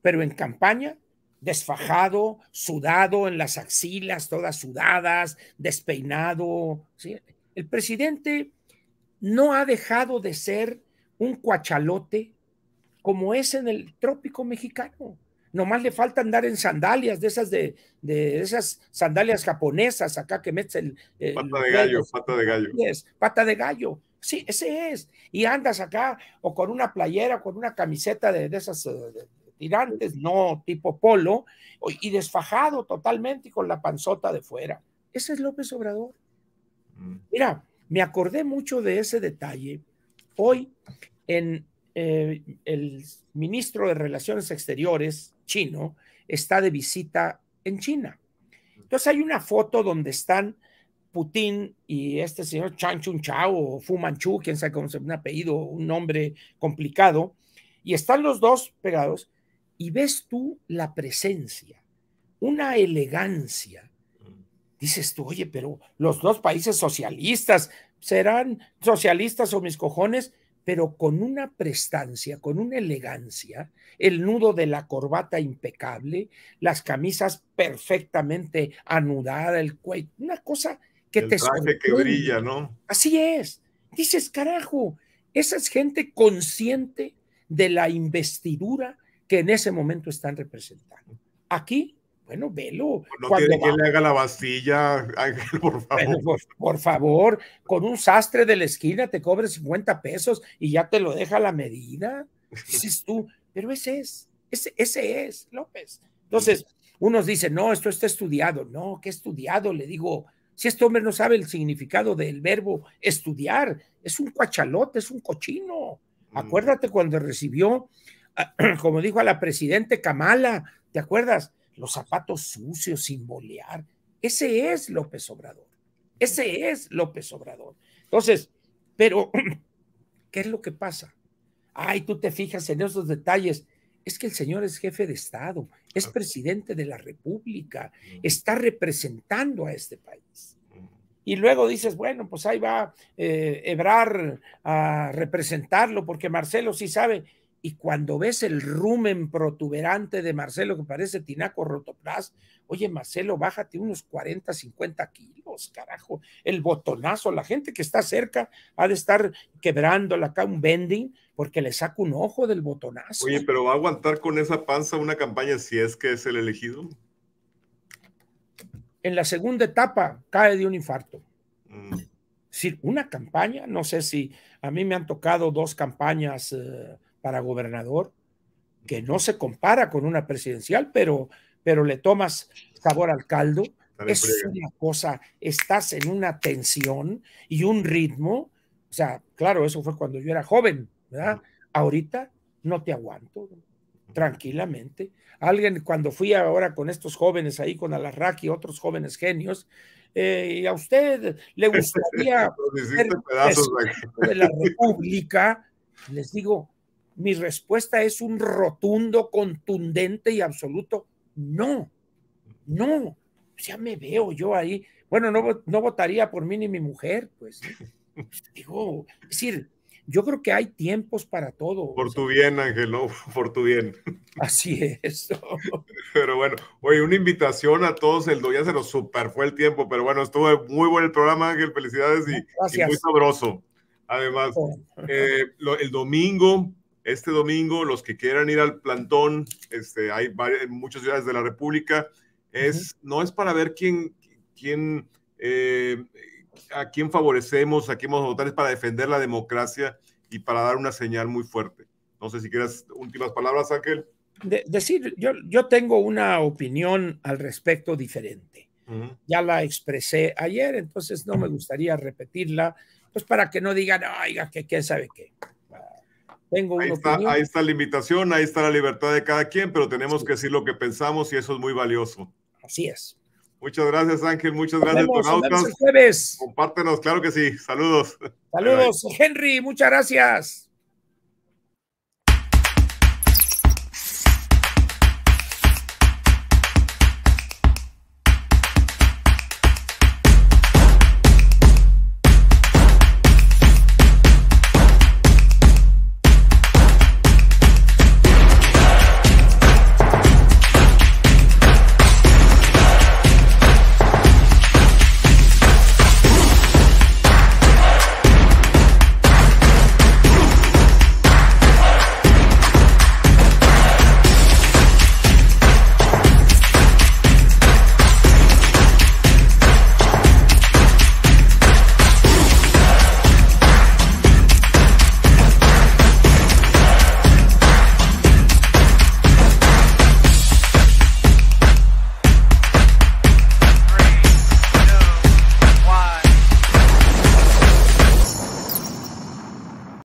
pero en campaña desfajado, sudado en las axilas, todas sudadas, despeinado. ¿sí? El presidente no ha dejado de ser un cuachalote como es en el trópico mexicano. Nomás le falta andar en sandalias, de esas de, esas sandalias japonesas acá que metes el, pata de gallo, pata de gallo. pata de gallo. Sí, ese es. Y andas acá o con una playera, con una camiseta de, esas eh, tirantes, no tipo polo, y desfajado totalmente y con la panzota de fuera. Ese es López Obrador. Mm. Mira, me acordé mucho de ese detalle hoy en eh, el ministro de Relaciones Exteriores chino está de visita en China. Entonces hay una foto donde están Putin y este señor Chan Chun Chao o Fu Manchu, quién sabe cómo se un apellido, un nombre complicado, y están los dos pegados y ves tú la presencia, una elegancia. Dices tú, oye, pero los dos países socialistas serán socialistas o mis cojones, pero con una prestancia, con una elegancia, el nudo de la corbata impecable, las camisas perfectamente anudadas, el cuello, una cosa que te traje que brilla, ¿no? Así es. Dices, carajo, esa es gente consciente de la investidura que en ese momento están representando. Aquí bueno, velo. No que le haga la bastilla, (laughs) Ángel, por favor. por, favor, con un sastre de la esquina te cobre 50 pesos y ya te lo deja la medida. Dices tú, pero ese es, ese, ese es, López. Entonces, unos dicen, no, esto está estudiado. No, ¿qué estudiado? Le digo, si este hombre no sabe el significado del verbo estudiar, es un cuachalote, es un cochino. Mm. Acuérdate cuando recibió, (clears throat) como dijo a la presidente Kamala, ¿te acuerdas? los zapatos sucios, sin bolear. Ese es López Obrador. Ese es López Obrador. Entonces, pero, (clears throat) ¿qué es lo que pasa? Ay, tú te fijas en esos detalles. Es que el señor es jefe de Estado, es presidente de la República, está representando a este país. Y luego dices, bueno, pues ahí va eh, Ebrar a representarlo, porque Marcelo sí sabe y cuando ves el rumen protuberante de Marcelo, que parece tinaco rotoplas, oye, Marcelo, bájate unos 40, 50 kilos, carajo, el botonazo, la gente que está cerca ha de estar quebrándola acá un bending porque le saca un ojo del botonazo. Oye, pero ¿va a aguantar con esa panza una campaña si es que es el elegido? En la segunda etapa cae de un infarto. Mm. una campaña, no sé si a mí me han tocado dos campañas. Eh, para gobernador, que no se compara con una presidencial, pero, pero le tomas sabor al caldo. Es una cosa, estás en una tensión y un ritmo. O sea, claro, eso fue cuando yo era joven, ¿verdad? Ahorita no te aguanto tranquilamente. Alguien, cuando fui ahora con estos jóvenes ahí, con Alarraqui otros jóvenes genios, eh, y a usted le (laughs) gustaría pedazos de la República, les digo, mi respuesta es un rotundo, contundente y absoluto no, no. Ya me veo yo ahí. Bueno, no, no votaría por mí ni mi mujer, pues. ¿eh? (laughs) Digo, es decir, yo creo que hay tiempos para todo. Por tu bien, Ángel, ¿no? (laughs) Por tu bien. Así es. (laughs) pero bueno, oye, una invitación a todos, el ya se nos super fue el tiempo, pero bueno, estuvo muy buen el programa, Ángel, felicidades y, muy sabroso. Además, oh. eh, el domingo este domingo, los que quieran ir al plantón, este, hay en muchas ciudades de la República, es, no es para ver quién, quién, eh, a quién favorecemos, a quién vamos a votar, es para defender la democracia y para dar una señal muy fuerte. No sé si quieras últimas palabras, Ángel. decir, yo, yo tengo una opinión al respecto diferente. Ya la expresé ayer, entonces no me gustaría repetirla, pues para que no digan, oiga, que quién sabe qué ahí, está, la limitación, ahí está la libertad de cada quien, pero tenemos que decir lo que pensamos y eso es muy valioso. Así es. Muchas gracias, Ángel. Muchas gracias, Tonautas. Compártenos, claro que sí. Saludos. Saludos, Henry. Muchas gracias.